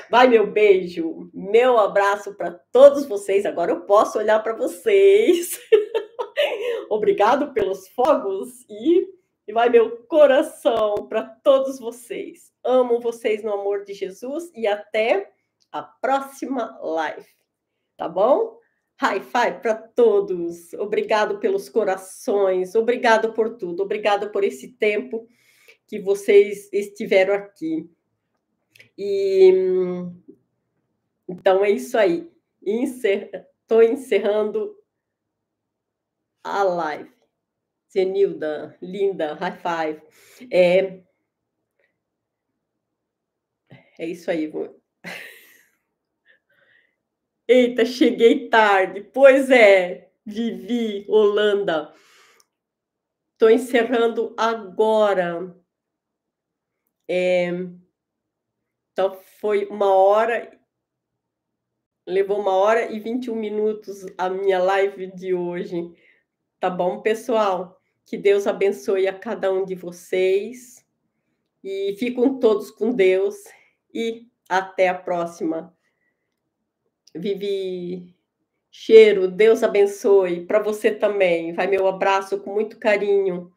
Vai meu beijo, meu abraço para todos vocês. Agora eu posso olhar para vocês. Obrigado pelos fogos e, e vai meu coração para todos vocês. Amo vocês no amor de Jesus e até a próxima live. Tá bom? High five para todos. Obrigado pelos corações, obrigado por tudo, obrigado por esse tempo que vocês estiveram aqui. E então é isso aí. Estou Encer... encerrando a live. Zenilda, linda, high five. É, é isso aí. Vou... Eita, cheguei tarde. Pois é, Vivi, Holanda. Estou encerrando agora. É... Então, foi uma hora, levou uma hora e 21 minutos a minha live de hoje. Tá bom, pessoal? Que Deus abençoe a cada um de vocês. E fiquem todos com Deus. E até a próxima. Vivi, cheiro, Deus abençoe. Para você também. Vai meu abraço com muito carinho.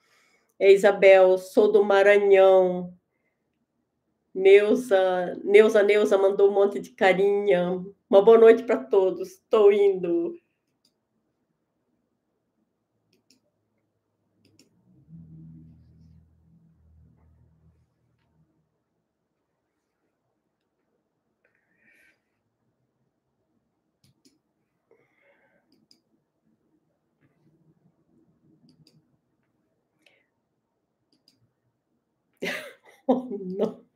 É Isabel, sou do Maranhão. Neuza, Neuza, Neuza mandou um monte de carinha. Uma boa noite para todos. Estou indo. Oh, não.